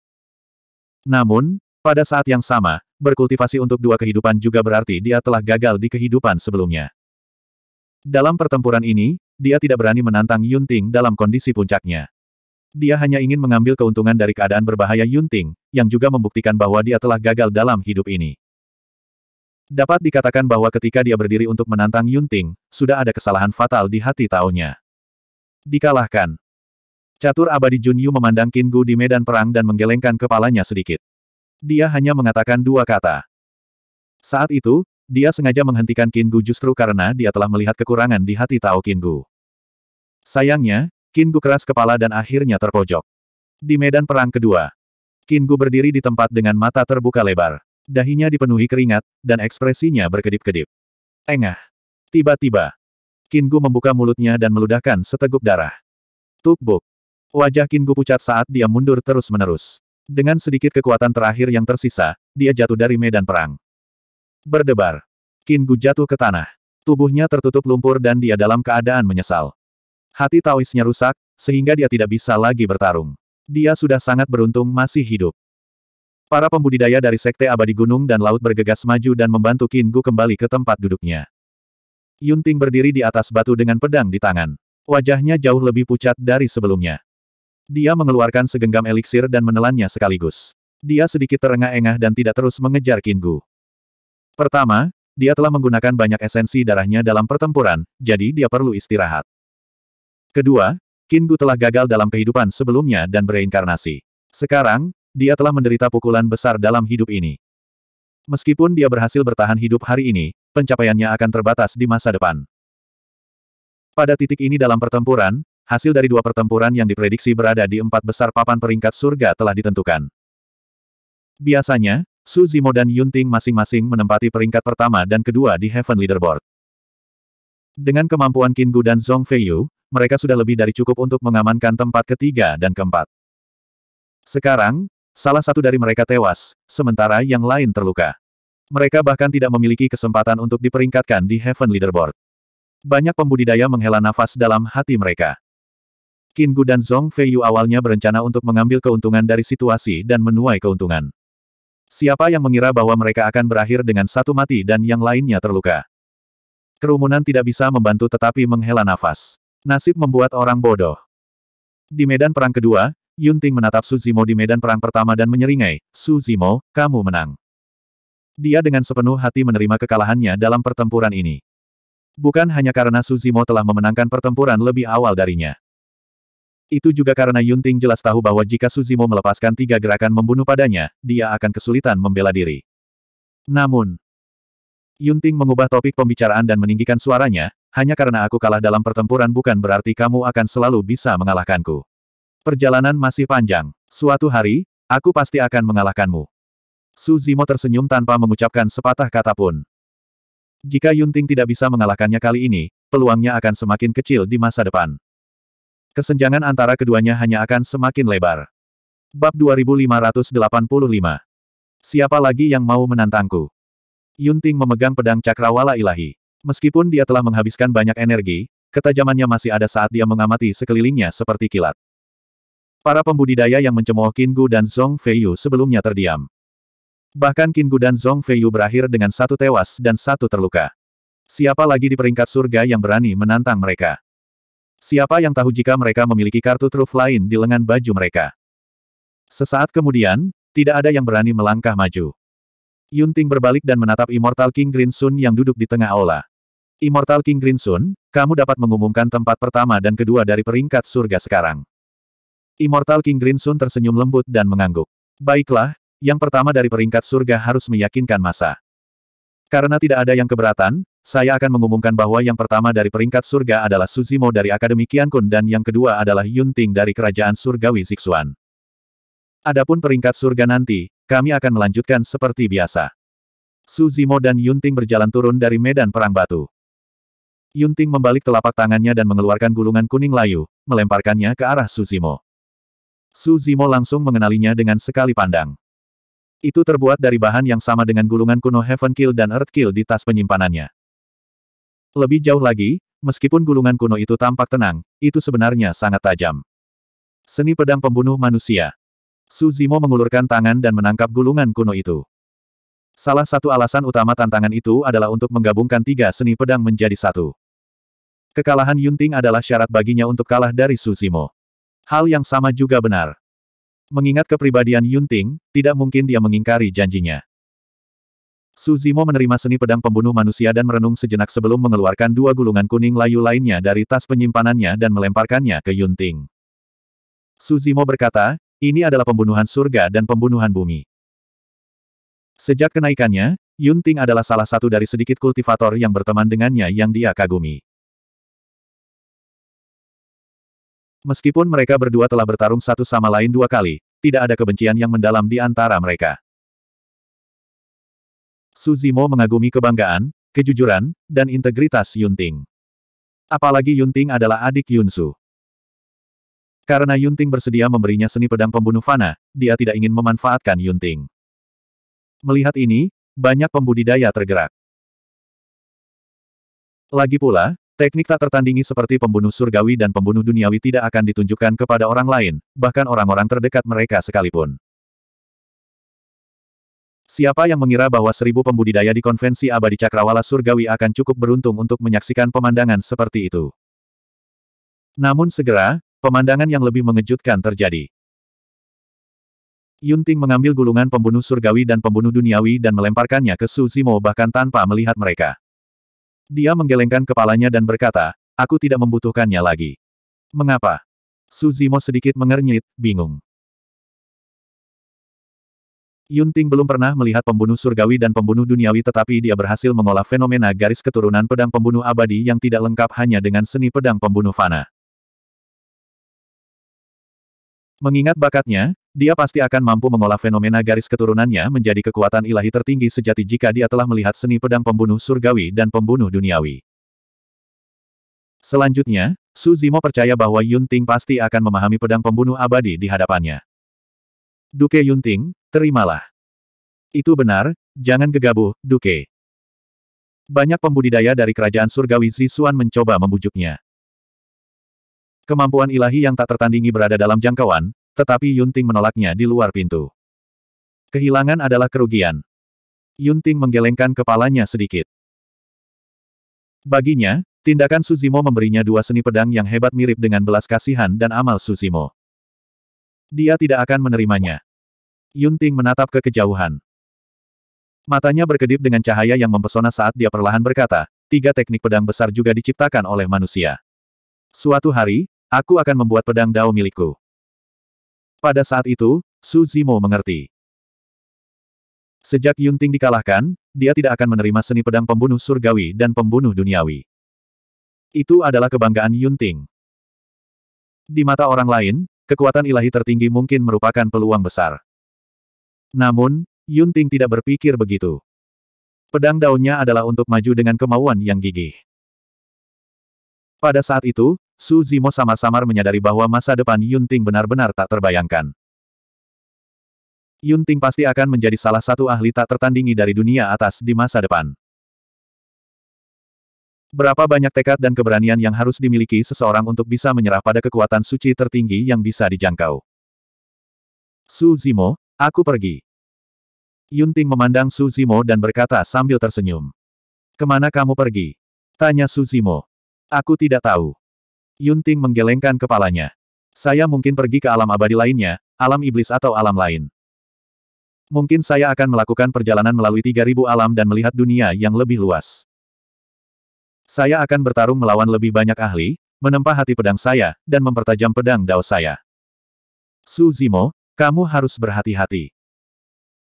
Speaker 1: Namun, pada saat yang sama, berkultivasi untuk dua kehidupan juga berarti dia telah gagal di kehidupan sebelumnya. Dalam pertempuran ini, dia tidak berani menantang Yunting dalam kondisi puncaknya. Dia hanya ingin mengambil keuntungan dari keadaan berbahaya Yunting, yang juga membuktikan bahwa dia telah gagal dalam hidup ini. Dapat dikatakan bahwa ketika dia berdiri untuk menantang Yunting, sudah ada kesalahan fatal di hati taunya. Dikalahkan. Catur abadi Junyu memandang Kingu di medan perang dan menggelengkan kepalanya sedikit. Dia hanya mengatakan dua kata. Saat itu, dia sengaja menghentikan Kingu justru karena dia telah melihat kekurangan di hati Tao Gu. Sayangnya, Kingu keras kepala dan akhirnya terpojok. Di medan perang kedua, Kingu berdiri di tempat dengan mata terbuka lebar. Dahinya dipenuhi keringat, dan ekspresinya berkedip-kedip. Engah. Tiba-tiba, Kingu membuka mulutnya dan meludahkan seteguk darah. Tukbuk. Wajah Kingu pucat saat dia mundur terus-menerus. Dengan sedikit kekuatan terakhir yang tersisa, dia jatuh dari medan perang. Berdebar. Kingu jatuh ke tanah. Tubuhnya tertutup lumpur dan dia dalam keadaan menyesal. Hati Taoisnya rusak, sehingga dia tidak bisa lagi bertarung. Dia sudah sangat beruntung masih hidup. Para pembudidaya dari Sekte Abadi Gunung dan Laut bergegas maju dan membantu Gu kembali ke tempat duduknya. Yunting berdiri di atas batu dengan pedang di tangan. Wajahnya jauh lebih pucat dari sebelumnya. Dia mengeluarkan segenggam eliksir dan menelannya sekaligus. Dia sedikit terengah-engah dan tidak terus mengejar Gu. Pertama, dia telah menggunakan banyak esensi darahnya dalam pertempuran, jadi dia perlu istirahat. Kedua, Kingu telah gagal dalam kehidupan sebelumnya dan bereinkarnasi. Sekarang, dia telah menderita pukulan besar dalam hidup ini. Meskipun dia berhasil bertahan hidup hari ini, pencapaiannya akan terbatas di masa depan. Pada titik ini dalam pertempuran, hasil dari dua pertempuran yang diprediksi berada di empat besar papan peringkat surga telah ditentukan. Biasanya, Su Zimo dan Yun Ting masing-masing menempati peringkat pertama dan kedua di Heaven Leaderboard. Dengan kemampuan Kingu dan Zhong Feiyu, mereka sudah lebih dari cukup untuk mengamankan tempat ketiga dan keempat. Sekarang, salah satu dari mereka tewas, sementara yang lain terluka. Mereka bahkan tidak memiliki kesempatan untuk diperingkatkan di Heaven Leaderboard. Banyak pembudidaya menghela nafas dalam hati mereka. Gu dan Zong Feiyu awalnya berencana untuk mengambil keuntungan dari situasi dan menuai keuntungan. Siapa yang mengira bahwa mereka akan berakhir dengan satu mati dan yang lainnya terluka? Kerumunan tidak bisa membantu tetapi menghela nafas. Nasib membuat orang bodoh. Di medan perang kedua, Yunting menatap Su Zimo di medan perang pertama dan menyeringai, Su Zimo, kamu menang. Dia dengan sepenuh hati menerima kekalahannya dalam pertempuran ini. Bukan hanya karena Su Zimo telah memenangkan pertempuran lebih awal darinya. Itu juga karena Yunting jelas tahu bahwa jika Su Zimo melepaskan tiga gerakan membunuh padanya, dia akan kesulitan membela diri. Namun, Yunting mengubah topik pembicaraan dan meninggikan suaranya, hanya karena aku kalah dalam pertempuran bukan berarti kamu akan selalu bisa mengalahkanku. Perjalanan masih panjang. Suatu hari, aku pasti akan mengalahkanmu. Su Zimo tersenyum tanpa mengucapkan sepatah kata pun. Jika Yunting tidak bisa mengalahkannya kali ini, peluangnya akan semakin kecil di masa depan. Kesenjangan antara keduanya hanya akan semakin lebar. Bab 2585 Siapa lagi yang mau menantangku? Yunting memegang pedang cakrawala ilahi. Meskipun dia telah menghabiskan banyak energi, ketajamannya masih ada saat dia mengamati sekelilingnya seperti kilat. Para pembudidaya yang mencemooh Kingu dan Zong Feiyu sebelumnya terdiam. Bahkan Kingu dan Zong Feiyu berakhir dengan satu tewas dan satu terluka. Siapa lagi di peringkat surga yang berani menantang mereka? Siapa yang tahu jika mereka memiliki kartu truf lain di lengan baju mereka? Sesaat kemudian, tidak ada yang berani melangkah maju. Yunting berbalik dan menatap Immortal King Green Sun yang duduk di tengah aula. Immortal King Green Sun, kamu dapat mengumumkan tempat pertama dan kedua dari peringkat surga sekarang. Immortal King Green Sun tersenyum lembut dan mengangguk. Baiklah, yang pertama dari peringkat surga harus meyakinkan masa. Karena tidak ada yang keberatan, saya akan mengumumkan bahwa yang pertama dari peringkat surga adalah Suzimo dari Akademi Kun dan yang kedua adalah Yunting dari Kerajaan Surgawi Zixuan. Adapun peringkat surga nanti, kami akan melanjutkan seperti biasa. Suzimo dan Yunting berjalan turun dari medan perang batu. Yunting membalik telapak tangannya dan mengeluarkan gulungan kuning layu, melemparkannya ke arah Suzimo. Suzimo langsung mengenalinya dengan sekali pandang. Itu terbuat dari bahan yang sama dengan gulungan kuno Heaven Kill dan Earth Kill di tas penyimpanannya. Lebih jauh lagi, meskipun gulungan kuno itu tampak tenang, itu sebenarnya sangat tajam. Seni pedang pembunuh manusia. Suzimo mengulurkan tangan dan menangkap gulungan kuno itu. Salah satu alasan utama tantangan itu adalah untuk menggabungkan tiga seni pedang menjadi satu. Kekalahan Yunting adalah syarat baginya untuk kalah dari Susimo. Hal yang sama juga benar. Mengingat kepribadian Yunting, tidak mungkin dia mengingkari janjinya. Suzimo menerima seni pedang pembunuh manusia dan merenung sejenak sebelum mengeluarkan dua gulungan kuning layu lainnya dari tas penyimpanannya dan melemparkannya ke Yunting. Suzimo berkata, ini adalah pembunuhan surga dan pembunuhan bumi. Sejak kenaikannya, Yunting adalah salah satu dari sedikit kultivator yang berteman dengannya yang dia kagumi. Meskipun mereka berdua telah bertarung satu sama lain dua kali, tidak ada kebencian yang mendalam di antara mereka. Suzimo mengagumi kebanggaan, kejujuran, dan integritas Yunting. Apalagi Yunting adalah adik Yunsu. Karena Yunting bersedia memberinya seni pedang pembunuh fana, dia tidak ingin memanfaatkan Yunting. Melihat ini, banyak pembudidaya tergerak. Lagi pula, Teknik tak tertandingi seperti pembunuh surgawi dan pembunuh duniawi tidak akan ditunjukkan kepada orang lain, bahkan orang-orang terdekat mereka sekalipun. Siapa yang mengira bahwa seribu pembudidaya di konvensi abadi cakrawala surgawi akan cukup beruntung untuk menyaksikan pemandangan seperti itu. Namun segera, pemandangan yang lebih mengejutkan terjadi. Yunting mengambil gulungan pembunuh surgawi dan pembunuh duniawi dan melemparkannya ke Suzimo bahkan tanpa melihat mereka. Dia menggelengkan kepalanya dan berkata, aku tidak membutuhkannya lagi. Mengapa? Suzimo sedikit mengernyit, bingung. Yunting belum pernah melihat pembunuh surgawi dan pembunuh duniawi tetapi dia berhasil mengolah fenomena garis keturunan pedang pembunuh abadi yang tidak lengkap hanya dengan seni pedang pembunuh fana. Mengingat bakatnya, dia pasti akan mampu mengolah fenomena garis keturunannya menjadi kekuatan ilahi tertinggi sejati jika dia telah melihat seni pedang pembunuh surgawi dan pembunuh duniawi. Selanjutnya, Su Zimo percaya bahwa Yun Ting pasti akan memahami pedang pembunuh abadi di hadapannya. Duke Yun Ting, terimalah. Itu benar, jangan gegabah, Duke. Banyak pembudidaya dari kerajaan surgawi Zisuan mencoba membujuknya. Kemampuan ilahi yang tak tertandingi berada dalam jangkauan, tetapi Yunting menolaknya di luar pintu. Kehilangan adalah kerugian. Yunting menggelengkan kepalanya sedikit. Baginya, tindakan Suzimo memberinya dua seni pedang yang hebat mirip dengan belas kasihan dan amal Suzimo. Dia tidak akan menerimanya. Yunting menatap ke kejauhan. Matanya berkedip dengan cahaya yang mempesona saat dia perlahan berkata, tiga teknik pedang besar juga diciptakan oleh manusia. Suatu hari, aku akan membuat pedang dao milikku. Pada saat itu, Su Zimo mengerti. Sejak Yunting dikalahkan, dia tidak akan menerima seni pedang pembunuh surgawi dan pembunuh duniawi. Itu adalah kebanggaan Yunting. Di mata orang lain, kekuatan ilahi tertinggi mungkin merupakan peluang besar. Namun, Yunting tidak berpikir begitu. Pedang daunnya adalah untuk maju dengan kemauan yang gigih. Pada saat itu, Su Zimo samar-samar menyadari bahwa masa depan Yunting benar-benar tak terbayangkan. Yunting pasti akan menjadi salah satu ahli tak tertandingi dari dunia atas di masa depan. Berapa banyak tekad dan keberanian yang harus dimiliki seseorang untuk bisa menyerah pada kekuatan suci tertinggi yang bisa dijangkau. Su Zimo, aku pergi. Yunting memandang Su Zimo dan berkata sambil tersenyum. Kemana kamu pergi? Tanya Su Zimo. Aku tidak tahu. Yunting menggelengkan kepalanya. Saya mungkin pergi ke alam abadi lainnya, alam iblis atau alam lain. Mungkin saya akan melakukan perjalanan melalui 3000 alam dan melihat dunia yang lebih luas. Saya akan bertarung melawan lebih banyak ahli, menempa hati pedang saya, dan mempertajam pedang dao saya. Su Zimo, kamu harus berhati-hati.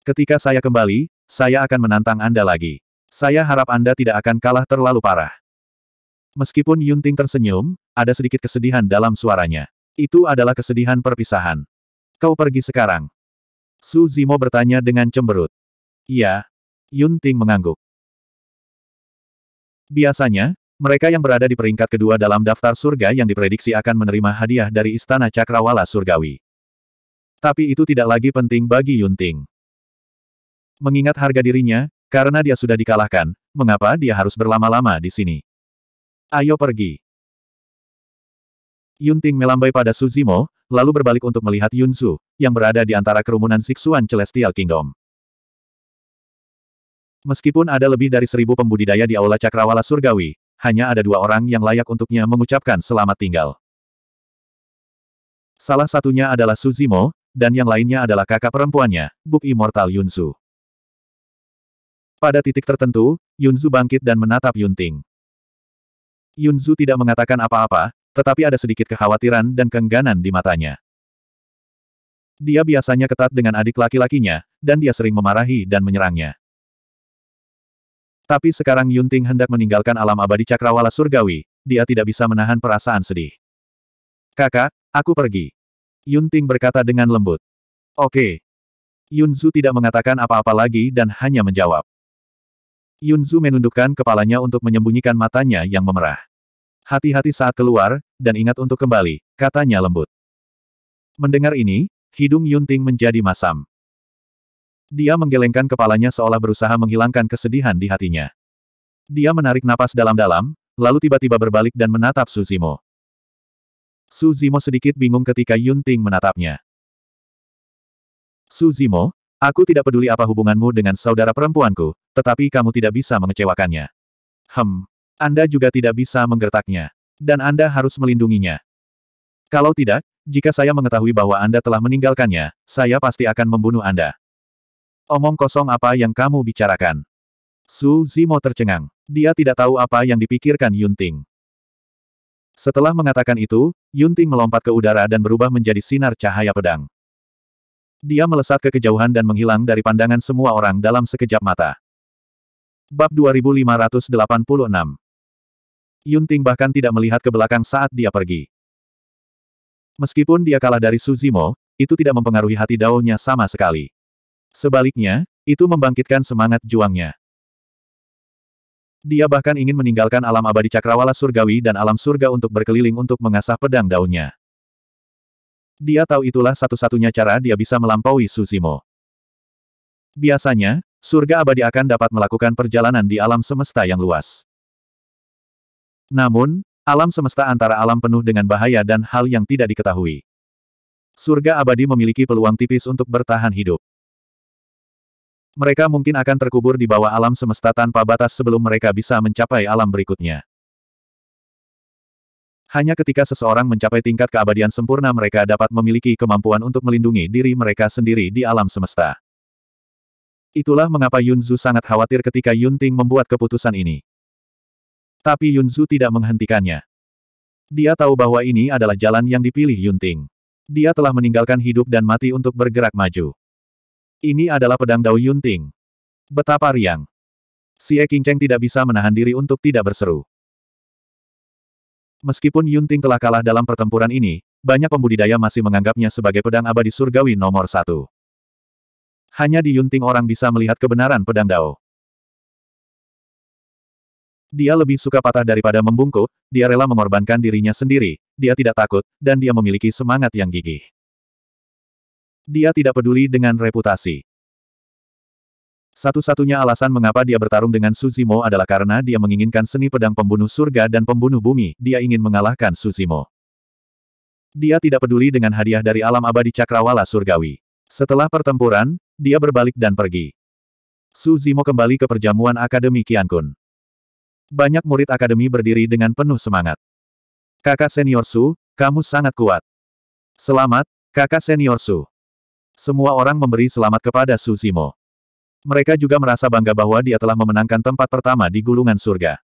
Speaker 1: Ketika saya kembali, saya akan menantang Anda lagi. Saya harap Anda tidak akan kalah terlalu parah. Meskipun Yunting tersenyum, ada sedikit kesedihan dalam suaranya. Itu adalah kesedihan perpisahan. Kau pergi sekarang. Su Zimo bertanya dengan cemberut. Ya, Yun Ting mengangguk. Biasanya, mereka yang berada di peringkat kedua dalam daftar surga yang diprediksi akan menerima hadiah dari Istana Cakrawala Surgawi. Tapi itu tidak lagi penting bagi Yun Ting. Mengingat harga dirinya, karena dia sudah dikalahkan, mengapa dia harus berlama-lama di sini? Ayo pergi. Yun Ting melambai pada Su Zimo, lalu berbalik untuk melihat Yun Su, yang berada di antara kerumunan Siksuan Celestial Kingdom. Meskipun ada lebih dari seribu pembudidaya di Aula Cakrawala Surgawi, hanya ada dua orang yang layak untuknya mengucapkan selamat tinggal. Salah satunya adalah Su Zimo, dan yang lainnya adalah kakak perempuannya, Book Immortal Yun Su. Pada titik tertentu, Yun Su bangkit dan menatap Yun Ting. Yun tidak mengatakan apa-apa, tetapi ada sedikit kekhawatiran dan keengganan di matanya. Dia biasanya ketat dengan adik laki-lakinya, dan dia sering memarahi dan menyerangnya. Tapi sekarang Yunting hendak meninggalkan alam abadi cakrawala surgawi, dia tidak bisa menahan perasaan sedih. Kakak, aku pergi. Yunting berkata dengan lembut. Oke. Yunzu tidak mengatakan apa-apa lagi dan hanya menjawab. Yunzu menundukkan kepalanya untuk menyembunyikan matanya yang memerah. Hati-hati saat keluar, dan ingat untuk kembali, katanya lembut. Mendengar ini, hidung Yunting menjadi masam. Dia menggelengkan kepalanya seolah berusaha menghilangkan kesedihan di hatinya. Dia menarik napas dalam-dalam, lalu tiba-tiba berbalik dan menatap Suzimo. Suzimo sedikit bingung ketika Yunting menatapnya. Suzimo, aku tidak peduli apa hubunganmu dengan saudara perempuanku, tetapi kamu tidak bisa mengecewakannya. Hem, anda juga tidak bisa menggertaknya. Dan Anda harus melindunginya. Kalau tidak, jika saya mengetahui bahwa Anda telah meninggalkannya, saya pasti akan membunuh Anda. Omong kosong apa yang kamu bicarakan? Su Zimo tercengang. Dia tidak tahu apa yang dipikirkan Yunting. Setelah mengatakan itu, Yunting melompat ke udara dan berubah menjadi sinar cahaya pedang. Dia melesat ke kejauhan dan menghilang dari pandangan semua orang dalam sekejap mata. Bab 2586 Yun Ting bahkan tidak melihat ke belakang saat dia pergi. Meskipun dia kalah dari Suzimo, itu tidak mempengaruhi hati Daunnya sama sekali. Sebaliknya, itu membangkitkan semangat juangnya. Dia bahkan ingin meninggalkan alam abadi cakrawala surgawi dan alam surga untuk berkeliling untuk mengasah pedang daunnya. Dia tahu itulah satu-satunya cara dia bisa melampaui Suzimo. Biasanya, surga abadi akan dapat melakukan perjalanan di alam semesta yang luas. Namun, alam semesta antara alam penuh dengan bahaya dan hal yang tidak diketahui. Surga abadi memiliki peluang tipis untuk bertahan hidup. Mereka mungkin akan terkubur di bawah alam semesta tanpa batas sebelum mereka bisa mencapai alam berikutnya. Hanya ketika seseorang mencapai tingkat keabadian sempurna mereka dapat memiliki kemampuan untuk melindungi diri mereka sendiri di alam semesta. Itulah mengapa Yun Zhu sangat khawatir ketika Yun Ting membuat keputusan ini. Tapi Yun Zhu tidak menghentikannya. Dia tahu bahwa ini adalah jalan yang dipilih Yun Ting. Dia telah meninggalkan hidup dan mati untuk bergerak maju. Ini adalah pedang Dao Yun Ting. Betapa riang. Si E King Cheng tidak bisa menahan diri untuk tidak berseru. Meskipun Yun Ting telah kalah dalam pertempuran ini, banyak pembudidaya masih menganggapnya sebagai pedang abadi surgawi nomor satu. Hanya di Yun Ting orang bisa melihat kebenaran pedang Dao. Dia lebih suka patah daripada membungkuk, dia rela mengorbankan dirinya sendiri, dia tidak takut, dan dia memiliki semangat yang gigih. Dia tidak peduli dengan reputasi. Satu-satunya alasan mengapa dia bertarung dengan Suzimo adalah karena dia menginginkan seni pedang pembunuh surga dan pembunuh bumi, dia ingin mengalahkan Suzimo. Dia tidak peduli dengan hadiah dari alam abadi cakrawala surgawi. Setelah pertempuran, dia berbalik dan pergi. Suzimo kembali ke perjamuan Akademi Kiankun. Banyak murid akademi berdiri dengan penuh semangat. Kakak senior Su, kamu sangat kuat. Selamat, kakak senior Su. Semua orang memberi selamat kepada Su Simo. Mereka juga merasa bangga bahwa dia telah memenangkan tempat pertama di gulungan surga.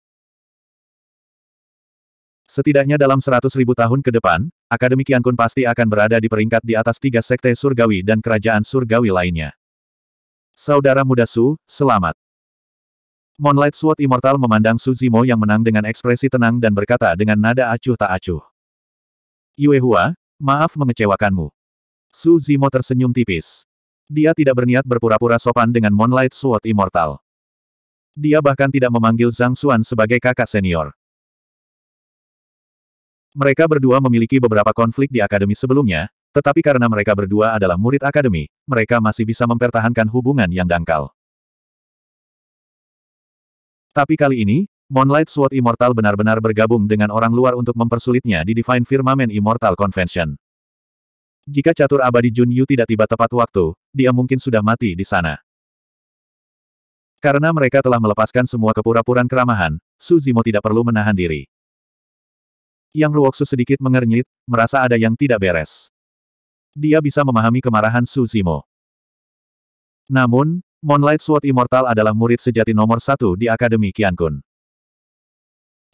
Speaker 1: Setidaknya dalam seratus ribu tahun ke depan, Akademi Kiankun pasti akan berada di peringkat di atas tiga sekte surgawi dan kerajaan surgawi lainnya. Saudara muda Su, selamat. Moonlight Sword Immortal memandang Suzimo yang menang dengan ekspresi tenang dan berkata dengan nada acuh tak acuh. Yuehua, maaf mengecewakanmu. Suzimo tersenyum tipis. Dia tidak berniat berpura-pura sopan dengan Moonlight Sword Immortal. Dia bahkan tidak memanggil Zhang Xuan sebagai kakak senior. Mereka berdua memiliki beberapa konflik di akademi sebelumnya, tetapi karena mereka berdua adalah murid akademi, mereka masih bisa mempertahankan hubungan yang dangkal. Tapi kali ini, Moonlight Sword Immortal benar-benar bergabung dengan orang luar untuk mempersulitnya di Divine Firmament Immortal Convention. Jika catur abadi Jun Yu tidak tiba tepat waktu, dia mungkin sudah mati di sana. Karena mereka telah melepaskan semua kepura puraan keramahan, Su Zimo tidak perlu menahan diri. Yang Ruoksu sedikit mengernyit, merasa ada yang tidak beres. Dia bisa memahami kemarahan Su Zimo. Namun, Moonlight Sword Immortal adalah murid sejati nomor satu di Akademi Kian Kun.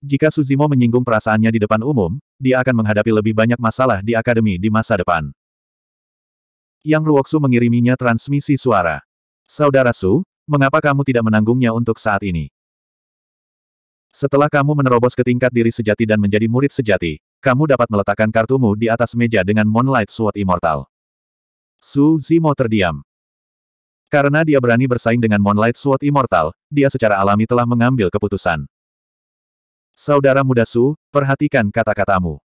Speaker 1: Jika Suzimo menyinggung perasaannya di depan umum, dia akan menghadapi lebih banyak masalah di Akademi di masa depan. Yang Ruoksu mengiriminya transmisi suara. Saudara Su, mengapa kamu tidak menanggungnya untuk saat ini? Setelah kamu menerobos ke tingkat diri sejati dan menjadi murid sejati, kamu dapat meletakkan kartumu di atas meja dengan Moonlight Sword Immortal. Su Zimo terdiam. Karena dia berani bersaing dengan Moonlight Sword Immortal, dia secara alami telah mengambil keputusan. Saudara muda Su, perhatikan kata-katamu.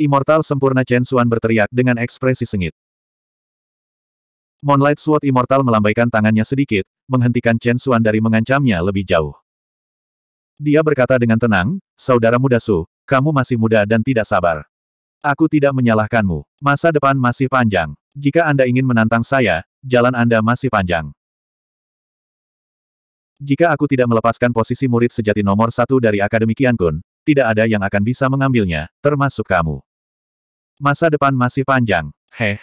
Speaker 1: Immortal sempurna Chen Xuan berteriak dengan ekspresi sengit. Moonlight Sword Immortal melambaikan tangannya sedikit, menghentikan Chen Xuan dari mengancamnya lebih jauh. Dia berkata dengan tenang, Saudara muda Su, kamu masih muda dan tidak sabar. Aku tidak menyalahkanmu. Masa depan masih panjang. Jika Anda ingin menantang saya, jalan Anda masih panjang. Jika aku tidak melepaskan posisi murid sejati nomor satu dari Akademi Kun, tidak ada yang akan bisa mengambilnya, termasuk kamu. Masa depan masih panjang, heh.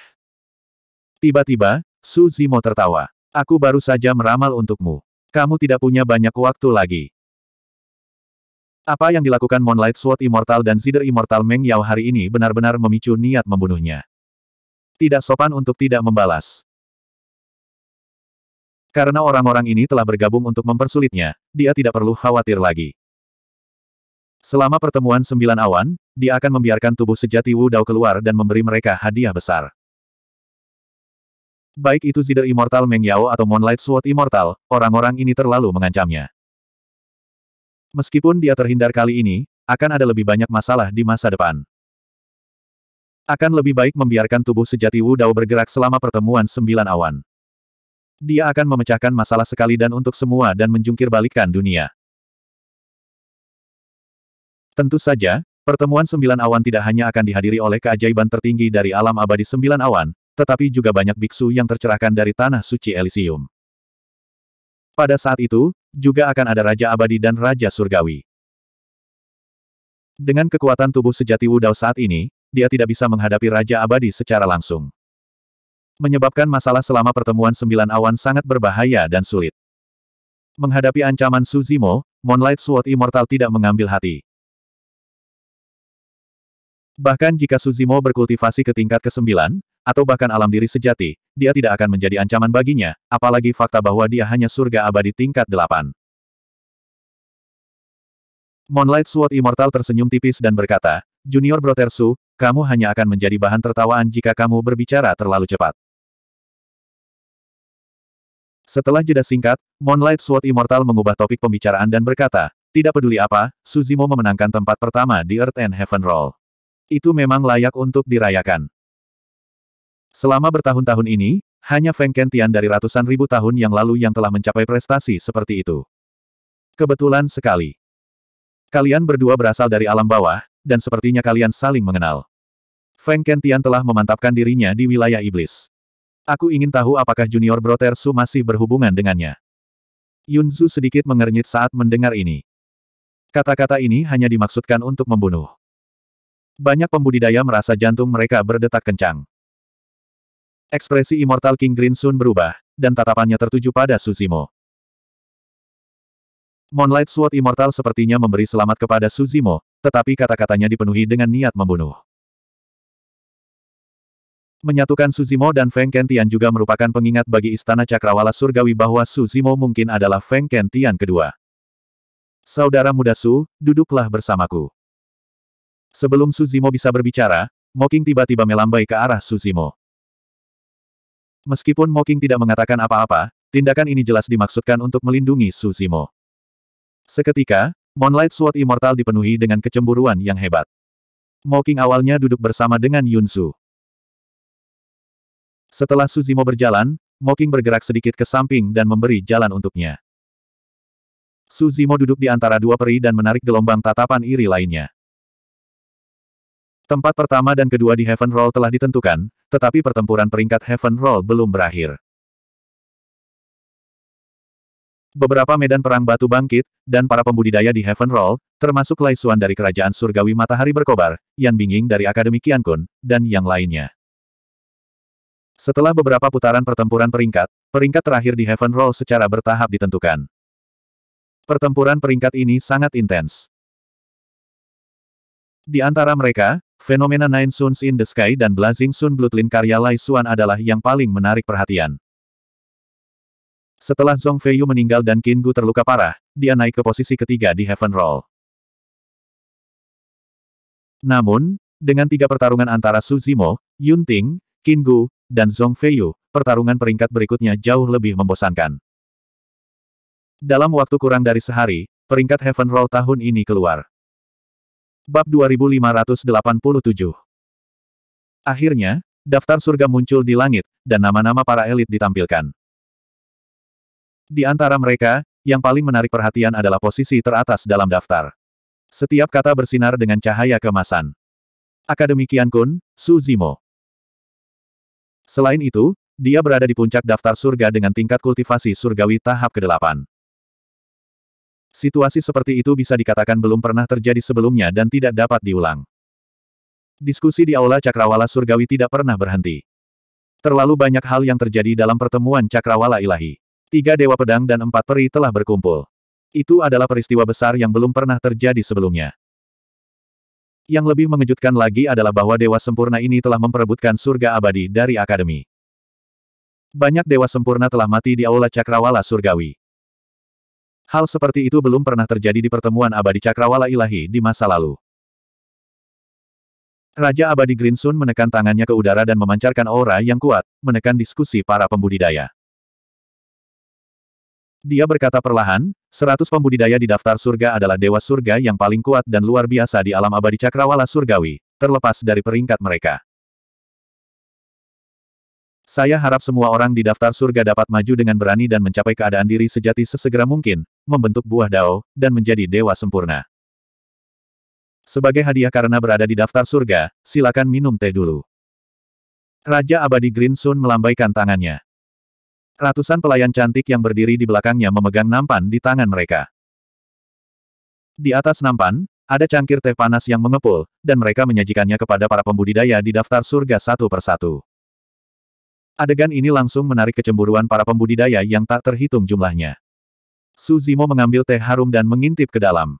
Speaker 1: Tiba-tiba, Su Zimo tertawa. Aku baru saja meramal untukmu. Kamu tidak punya banyak waktu lagi. Apa yang dilakukan Moonlight Sword Immortal dan Zider Immortal Meng Yao hari ini benar-benar memicu niat membunuhnya. Tidak sopan untuk tidak membalas. Karena orang-orang ini telah bergabung untuk mempersulitnya, dia tidak perlu khawatir lagi. Selama pertemuan sembilan awan, dia akan membiarkan tubuh sejati Wu Dao keluar dan memberi mereka hadiah besar. Baik itu Zider Immortal Meng Yao atau Moonlight Sword Immortal, orang-orang ini terlalu mengancamnya. Meskipun dia terhindar kali ini, akan ada lebih banyak masalah di masa depan. Akan lebih baik membiarkan tubuh sejati Wu Dao bergerak selama pertemuan sembilan awan. Dia akan memecahkan masalah sekali dan untuk semua dan menjungkir balikan dunia. Tentu saja, pertemuan sembilan awan tidak hanya akan dihadiri oleh keajaiban tertinggi dari alam abadi sembilan awan, tetapi juga banyak biksu yang tercerahkan dari tanah suci Elysium. Pada saat itu, juga akan ada Raja Abadi dan Raja Surgawi. Dengan kekuatan tubuh sejati Wudao saat ini, dia tidak bisa menghadapi Raja Abadi secara langsung menyebabkan masalah selama pertemuan sembilan awan sangat berbahaya dan sulit. Menghadapi ancaman Suzimo, Moonlight Sword Immortal tidak mengambil hati. Bahkan jika Suzimo berkultivasi ke tingkat ke-9, atau bahkan alam diri sejati, dia tidak akan menjadi ancaman baginya, apalagi fakta bahwa dia hanya surga abadi tingkat 8. Moonlight Sword Immortal tersenyum tipis dan berkata, Junior Brotersu, kamu hanya akan menjadi bahan tertawaan jika kamu berbicara terlalu cepat. Setelah jeda singkat, Moonlight Sword Immortal mengubah topik pembicaraan dan berkata, tidak peduli apa, Suzimo memenangkan tempat pertama di Earth and Heaven Roll. Itu memang layak untuk dirayakan. Selama bertahun-tahun ini, hanya Feng Kentian dari ratusan ribu tahun yang lalu yang telah mencapai prestasi seperti itu. Kebetulan sekali. Kalian berdua berasal dari alam bawah, dan sepertinya kalian saling mengenal. Feng Kentian telah memantapkan dirinya di wilayah iblis. Aku ingin tahu apakah Junior Su masih berhubungan dengannya. Yun Yunzu sedikit mengernyit saat mendengar ini. Kata-kata ini hanya dimaksudkan untuk membunuh. Banyak pembudidaya merasa jantung mereka berdetak kencang. Ekspresi Immortal King Green Sun berubah, dan tatapannya tertuju pada Suzimo. Moonlight Sword Immortal sepertinya memberi selamat kepada Suzimo, tetapi kata-katanya dipenuhi dengan niat membunuh. Menyatukan Suzimo dan Feng Kentian juga merupakan pengingat bagi Istana Cakrawala Surgawi bahwa Suzimo mungkin adalah Feng Kentian kedua. Saudara muda Su, duduklah bersamaku. Sebelum Suzimo bisa berbicara, Moking tiba-tiba melambai ke arah Suzimo. Meskipun Moking tidak mengatakan apa-apa, tindakan ini jelas dimaksudkan untuk melindungi Suzimo. Seketika, Moonlight Sword Immortal dipenuhi dengan kecemburuan yang hebat. Moking awalnya duduk bersama dengan Yunsu. Setelah Suzimo berjalan, Moking bergerak sedikit ke samping dan memberi jalan untuknya. Suzimo duduk di antara dua peri dan menarik gelombang tatapan iri lainnya. Tempat pertama dan kedua di Heaven Roll telah ditentukan, tetapi pertempuran peringkat Heaven Roll belum berakhir. Beberapa medan perang batu bangkit, dan para pembudidaya di Heaven Roll, termasuk Laisuan dari Kerajaan Surgawi Matahari Berkobar, Yan Binging dari Akademi Kiankun, dan yang lainnya. Setelah beberapa putaran pertempuran peringkat, peringkat terakhir di Heaven Roll secara bertahap ditentukan. Pertempuran peringkat ini sangat intens. Di antara mereka, fenomena Nine Suns in the Sky dan Blazing Sun Bloodline karya Lai Xuan adalah yang paling menarik perhatian. Setelah Zhong Feiyu meninggal dan Qin Gu terluka parah, dia naik ke posisi ketiga di Heaven Roll. Namun, dengan tiga pertarungan antara Su Zimo, Yun Ting, Qin Gu, dan Zhong Feiyu, pertarungan peringkat berikutnya jauh lebih membosankan. Dalam waktu kurang dari sehari, peringkat Heaven Roll tahun ini keluar. Bab 2587 Akhirnya, daftar surga muncul di langit, dan nama-nama para elit ditampilkan. Di antara mereka, yang paling menarik perhatian adalah posisi teratas dalam daftar. Setiap kata bersinar dengan cahaya kemasan. Akademi Kun, Su Zimo. Selain itu, dia berada di puncak daftar surga dengan tingkat kultivasi surgawi tahap ke-8. Situasi seperti itu bisa dikatakan belum pernah terjadi sebelumnya dan tidak dapat diulang. Diskusi di Aula Cakrawala Surgawi tidak pernah berhenti. Terlalu banyak hal yang terjadi dalam pertemuan Cakrawala Ilahi. Tiga Dewa Pedang dan empat Peri telah berkumpul. Itu adalah peristiwa besar yang belum pernah terjadi sebelumnya. Yang lebih mengejutkan lagi adalah bahwa dewa sempurna ini telah memperebutkan surga abadi dari akademi. Banyak dewa sempurna telah mati di aula cakrawala surgawi. Hal seperti itu belum pernah terjadi di pertemuan abadi cakrawala ilahi di masa lalu. Raja abadi Grinsun menekan tangannya ke udara dan memancarkan aura yang kuat, menekan diskusi para pembudidaya. Dia berkata perlahan, seratus pembudidaya di daftar surga adalah dewa surga yang paling kuat dan luar biasa di alam abadi cakrawala surgawi, terlepas dari peringkat mereka. Saya harap semua orang di daftar surga dapat maju dengan berani dan mencapai keadaan diri sejati sesegera mungkin, membentuk buah dao, dan menjadi dewa sempurna. Sebagai hadiah karena berada di daftar surga, silakan minum teh dulu. Raja Abadi Green Sun melambaikan tangannya. Ratusan pelayan cantik yang berdiri di belakangnya memegang nampan di tangan mereka. Di atas nampan, ada cangkir teh panas yang mengepul, dan mereka menyajikannya kepada para pembudidaya di daftar surga satu persatu. Adegan ini langsung menarik kecemburuan para pembudidaya yang tak terhitung jumlahnya. Suzimo mengambil teh harum dan mengintip ke dalam.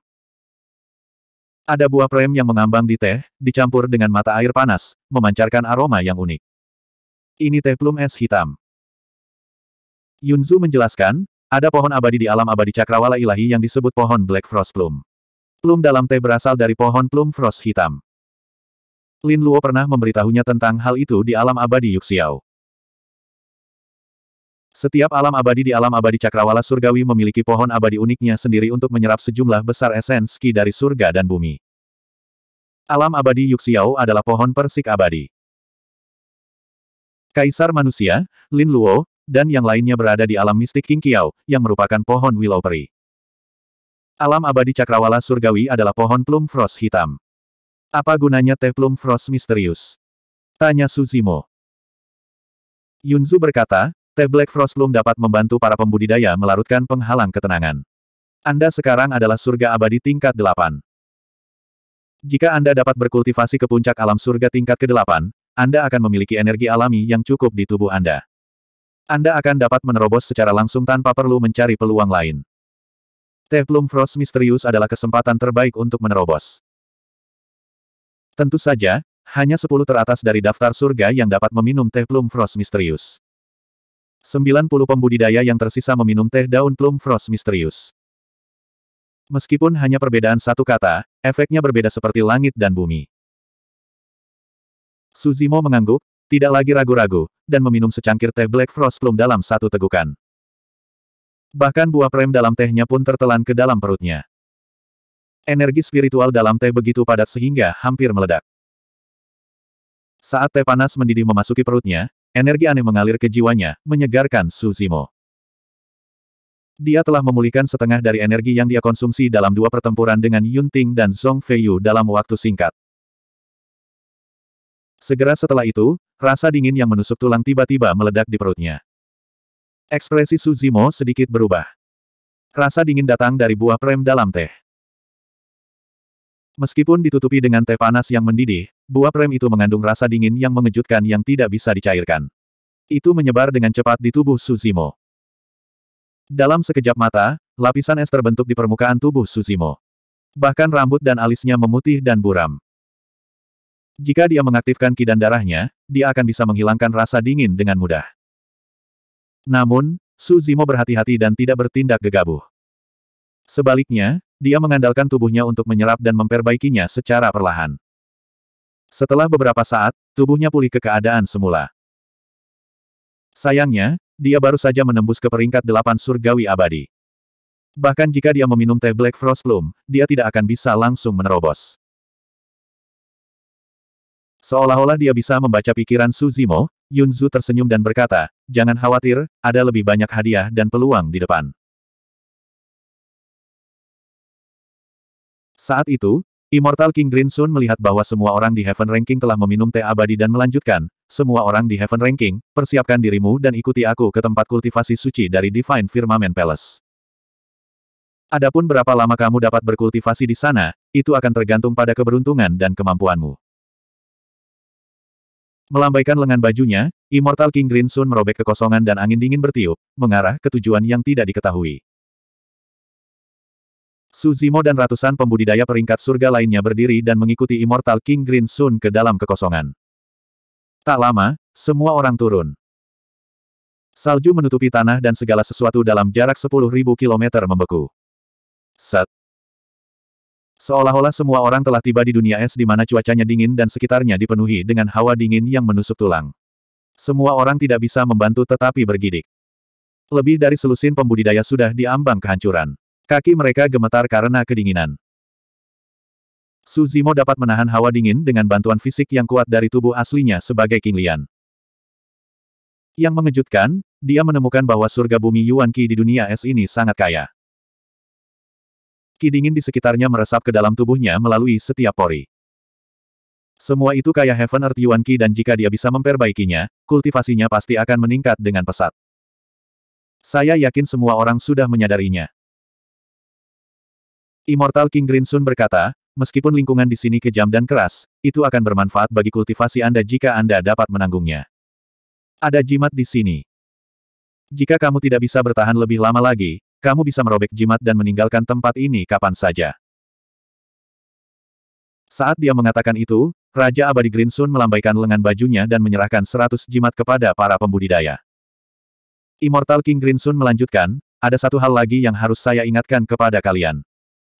Speaker 1: Ada buah prem yang mengambang di teh, dicampur dengan mata air panas, memancarkan aroma yang unik. Ini teh plum es hitam. Yunzu menjelaskan, ada pohon abadi di alam abadi cakrawala ilahi yang disebut pohon Black Frost Plum. Plum dalam teh berasal dari pohon plum frost hitam. Lin Luo pernah memberitahunya tentang hal itu di alam abadi Yuxiao. Setiap alam abadi di alam abadi cakrawala surgawi memiliki pohon abadi uniknya sendiri untuk menyerap sejumlah besar esens ki dari surga dan bumi. Alam abadi Yuxiao adalah pohon persik abadi. Kaisar manusia, Lin Luo, dan yang lainnya berada di alam mistik King Kiao, yang merupakan pohon willow peri. Alam abadi cakrawala surgawi adalah pohon plum frost hitam. Apa gunanya teh plum frost misterius? Tanya Suzimo. Yunzu berkata, teh black frost plum dapat membantu para pembudidaya melarutkan penghalang ketenangan. Anda sekarang adalah surga abadi tingkat delapan. Jika Anda dapat berkultivasi ke puncak alam surga tingkat ke-8, Anda akan memiliki energi alami yang cukup di tubuh Anda. Anda akan dapat menerobos secara langsung tanpa perlu mencari peluang lain. Plum Frost Misterius adalah kesempatan terbaik untuk menerobos. Tentu saja, hanya 10 teratas dari daftar surga yang dapat meminum teh plum Frost Misterius. puluh pembudidaya yang tersisa meminum teh daun plum Frost Misterius. Meskipun hanya perbedaan satu kata, efeknya berbeda seperti langit dan bumi. Suzimo mengangguk, tidak lagi ragu-ragu, dan meminum secangkir teh Black Frost Plum dalam satu tegukan. Bahkan buah prem dalam tehnya pun tertelan ke dalam perutnya. Energi spiritual dalam teh begitu padat sehingga hampir meledak. Saat teh panas mendidih memasuki perutnya, energi aneh mengalir ke jiwanya, menyegarkan Suzimo. Dia telah memulihkan setengah dari energi yang dia konsumsi dalam dua pertempuran dengan Yunting dan Zhong Feiyu dalam waktu singkat. Segera setelah itu, rasa dingin yang menusuk tulang tiba-tiba meledak di perutnya. Ekspresi Suzimo sedikit berubah. Rasa dingin datang dari buah prem dalam teh. Meskipun ditutupi dengan teh panas yang mendidih, buah prem itu mengandung rasa dingin yang mengejutkan yang tidak bisa dicairkan. Itu menyebar dengan cepat di tubuh Suzimo. Dalam sekejap mata, lapisan es terbentuk di permukaan tubuh Suzimo. Bahkan rambut dan alisnya memutih dan buram. Jika dia mengaktifkan kidan darahnya, dia akan bisa menghilangkan rasa dingin dengan mudah. Namun, Su Zimo berhati-hati dan tidak bertindak gegabah. Sebaliknya, dia mengandalkan tubuhnya untuk menyerap dan memperbaikinya secara perlahan. Setelah beberapa saat, tubuhnya pulih ke keadaan semula. Sayangnya, dia baru saja menembus ke peringkat delapan surgawi abadi. Bahkan jika dia meminum teh Black Frost Bloom, dia tidak akan bisa langsung menerobos. Seolah-olah dia bisa membaca pikiran Suzimo, Yunzu tersenyum dan berkata, jangan khawatir, ada lebih banyak hadiah dan peluang di depan. Saat itu, Immortal King Green Sun melihat bahwa semua orang di Heaven Ranking telah meminum teh abadi dan melanjutkan, semua orang di Heaven Ranking, persiapkan dirimu dan ikuti aku ke tempat kultivasi suci dari Divine Firmament Palace. Adapun berapa lama kamu dapat berkultivasi di sana, itu akan tergantung pada keberuntungan dan kemampuanmu. Melambaikan lengan bajunya, Immortal King Green Sun merobek kekosongan dan angin dingin bertiup, mengarah ke tujuan yang tidak diketahui. Suzimo dan ratusan pembudidaya peringkat surga lainnya berdiri dan mengikuti Immortal King Green Sun ke dalam kekosongan. Tak lama, semua orang turun. Salju menutupi tanah dan segala sesuatu dalam jarak 10.000 km membeku. Set, Seolah-olah semua orang telah tiba di dunia es di mana cuacanya dingin dan sekitarnya dipenuhi dengan hawa dingin yang menusuk tulang. Semua orang tidak bisa membantu tetapi bergidik. Lebih dari selusin pembudidaya sudah diambang kehancuran. Kaki mereka gemetar karena kedinginan. Suzimo dapat menahan hawa dingin dengan bantuan fisik yang kuat dari tubuh aslinya sebagai King Lian. Yang mengejutkan, dia menemukan bahwa surga bumi Yuan Qi di dunia es ini sangat kaya. Ki dingin di sekitarnya meresap ke dalam tubuhnya melalui setiap pori. Semua itu kaya Heaven Earth Yuan Qi dan jika dia bisa memperbaikinya, kultivasinya pasti akan meningkat dengan pesat. Saya yakin semua orang sudah menyadarinya. Immortal King Green Sun berkata, meskipun lingkungan di sini kejam dan keras, itu akan bermanfaat bagi kultivasi Anda jika Anda dapat menanggungnya. Ada jimat di sini. Jika kamu tidak bisa bertahan lebih lama lagi, kamu bisa merobek jimat dan meninggalkan tempat ini kapan saja. Saat dia mengatakan itu, Raja Abadi Grinsun melambaikan lengan bajunya dan menyerahkan seratus jimat kepada para pembudidaya. Immortal King Grinsun melanjutkan, ada satu hal lagi yang harus saya ingatkan kepada kalian.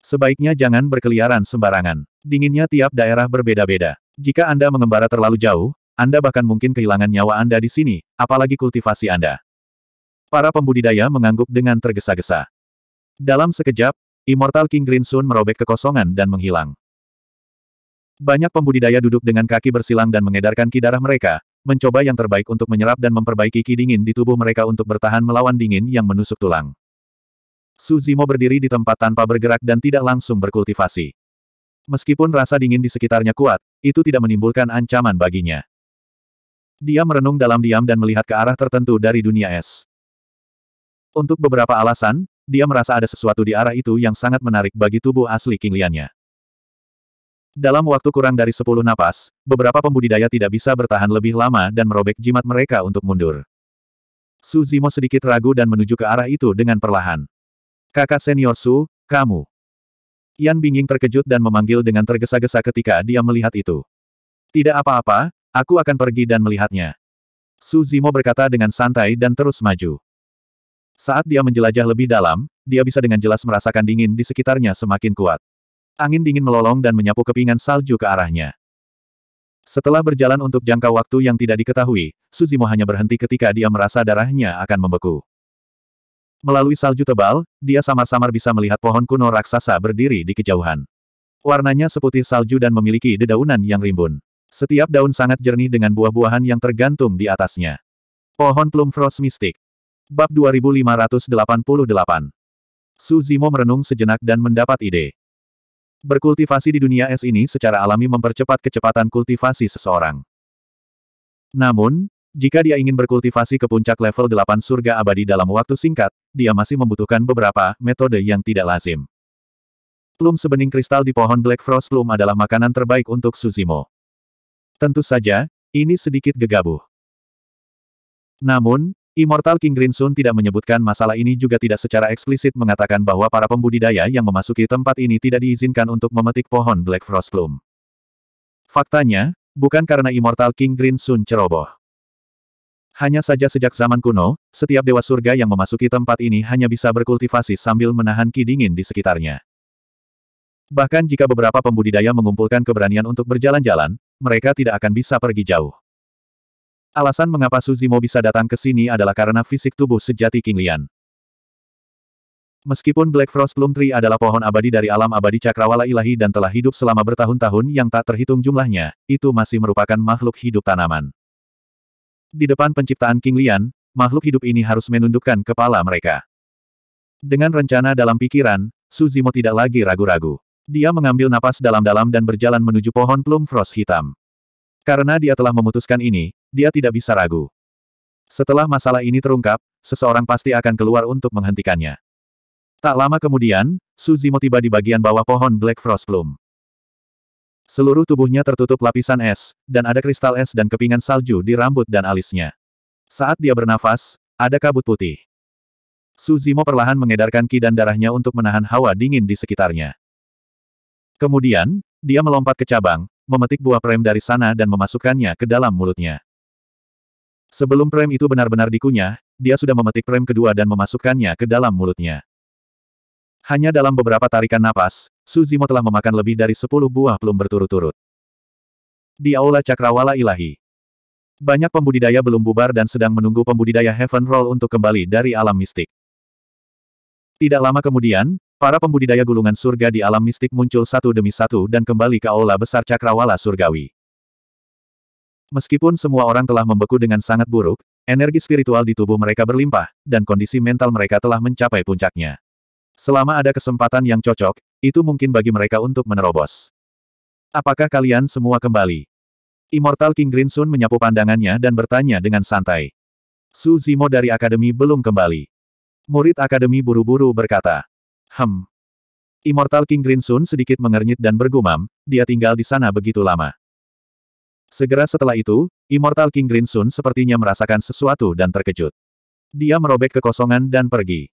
Speaker 1: Sebaiknya jangan berkeliaran sembarangan. Dinginnya tiap daerah berbeda-beda. Jika Anda mengembara terlalu jauh, Anda bahkan mungkin kehilangan nyawa Anda di sini, apalagi kultivasi Anda. Para pembudidaya mengangguk dengan tergesa-gesa. Dalam sekejap, Immortal King Green Sun merobek kekosongan dan menghilang. Banyak pembudidaya duduk dengan kaki bersilang dan mengedarkan ki darah mereka, mencoba yang terbaik untuk menyerap dan memperbaiki ki dingin di tubuh mereka untuk bertahan melawan dingin yang menusuk tulang. Suzimo berdiri di tempat tanpa bergerak dan tidak langsung berkultivasi. Meskipun rasa dingin di sekitarnya kuat, itu tidak menimbulkan ancaman baginya. Dia merenung dalam diam dan melihat ke arah tertentu dari dunia es. Untuk beberapa alasan, dia merasa ada sesuatu di arah itu yang sangat menarik bagi tubuh asli Liannya. Dalam waktu kurang dari 10 napas, beberapa pembudidaya tidak bisa bertahan lebih lama dan merobek jimat mereka untuk mundur. Su Zimo sedikit ragu dan menuju ke arah itu dengan perlahan. Kakak senior Su, kamu. Yan Binging terkejut dan memanggil dengan tergesa-gesa ketika dia melihat itu. Tidak apa-apa, aku akan pergi dan melihatnya. Su Zimo berkata dengan santai dan terus maju. Saat dia menjelajah lebih dalam, dia bisa dengan jelas merasakan dingin di sekitarnya semakin kuat. Angin dingin melolong dan menyapu kepingan salju ke arahnya. Setelah berjalan untuk jangka waktu yang tidak diketahui, Suzimo hanya berhenti ketika dia merasa darahnya akan membeku. Melalui salju tebal, dia samar-samar bisa melihat pohon kuno raksasa berdiri di kejauhan. Warnanya seputih salju dan memiliki dedaunan yang rimbun. Setiap daun sangat jernih dengan buah-buahan yang tergantung di atasnya. Pohon plum frost Mystic. Bab 2588 Su Zimo merenung sejenak dan mendapat ide. Berkultivasi di dunia es ini secara alami mempercepat kecepatan kultivasi seseorang. Namun, jika dia ingin berkultivasi ke puncak level 8 surga abadi dalam waktu singkat, dia masih membutuhkan beberapa metode yang tidak lazim. Plum sebening kristal di pohon Black Frost Plum adalah makanan terbaik untuk Suzimo. Tentu saja, ini sedikit gegabah. Namun, Immortal King Green Sun tidak menyebutkan masalah ini juga tidak secara eksplisit mengatakan bahwa para pembudidaya yang memasuki tempat ini tidak diizinkan untuk memetik pohon Black Frost Bloom. Faktanya, bukan karena Immortal King Green Sun ceroboh. Hanya saja sejak zaman kuno, setiap dewa surga yang memasuki tempat ini hanya bisa berkultivasi sambil menahan ki dingin di sekitarnya. Bahkan jika beberapa pembudidaya mengumpulkan keberanian untuk berjalan-jalan, mereka tidak akan bisa pergi jauh. Alasan mengapa Suzimo bisa datang ke sini adalah karena fisik tubuh sejati King Lian. Meskipun Black Frost Plum Tree adalah pohon abadi dari alam abadi cakrawala ilahi dan telah hidup selama bertahun-tahun yang tak terhitung jumlahnya, itu masih merupakan makhluk hidup tanaman. Di depan penciptaan King Lian, makhluk hidup ini harus menundukkan kepala mereka. Dengan rencana dalam pikiran, Suzimo tidak lagi ragu-ragu. Dia mengambil napas dalam-dalam dan berjalan menuju pohon plum frost hitam. Karena dia telah memutuskan ini, dia tidak bisa ragu. Setelah masalah ini terungkap, seseorang pasti akan keluar untuk menghentikannya. Tak lama kemudian, Suzimo tiba di bagian bawah pohon Black Frost Plume. Seluruh tubuhnya tertutup lapisan es, dan ada kristal es dan kepingan salju di rambut dan alisnya. Saat dia bernafas, ada kabut putih. Suzimo perlahan mengedarkan ki dan darahnya untuk menahan hawa dingin di sekitarnya. Kemudian, dia melompat ke cabang, memetik buah prem dari sana dan memasukkannya ke dalam mulutnya. Sebelum prem itu benar-benar dikunyah, dia sudah memetik prem kedua dan memasukkannya ke dalam mulutnya. Hanya dalam beberapa tarikan napas, Suzimo telah memakan lebih dari sepuluh buah belum berturut-turut. Di Aula Cakrawala Ilahi. Banyak pembudidaya belum bubar dan sedang menunggu pembudidaya Heaven Roll untuk kembali dari alam mistik. Tidak lama kemudian, para pembudidaya gulungan surga di alam mistik muncul satu demi satu dan kembali ke Aula Besar Cakrawala Surgawi. Meskipun semua orang telah membeku dengan sangat buruk, energi spiritual di tubuh mereka berlimpah, dan kondisi mental mereka telah mencapai puncaknya. Selama ada kesempatan yang cocok, itu mungkin bagi mereka untuk menerobos. Apakah kalian semua kembali? Immortal King Green menyapu pandangannya dan bertanya dengan santai. Su Zimo dari Akademi belum kembali. Murid Akademi buru-buru berkata. Hem. Immortal King Green sedikit mengernyit dan bergumam, dia tinggal di sana begitu lama. Segera setelah itu, Immortal King Green Sun sepertinya merasakan sesuatu dan terkejut. Dia merobek kekosongan dan pergi.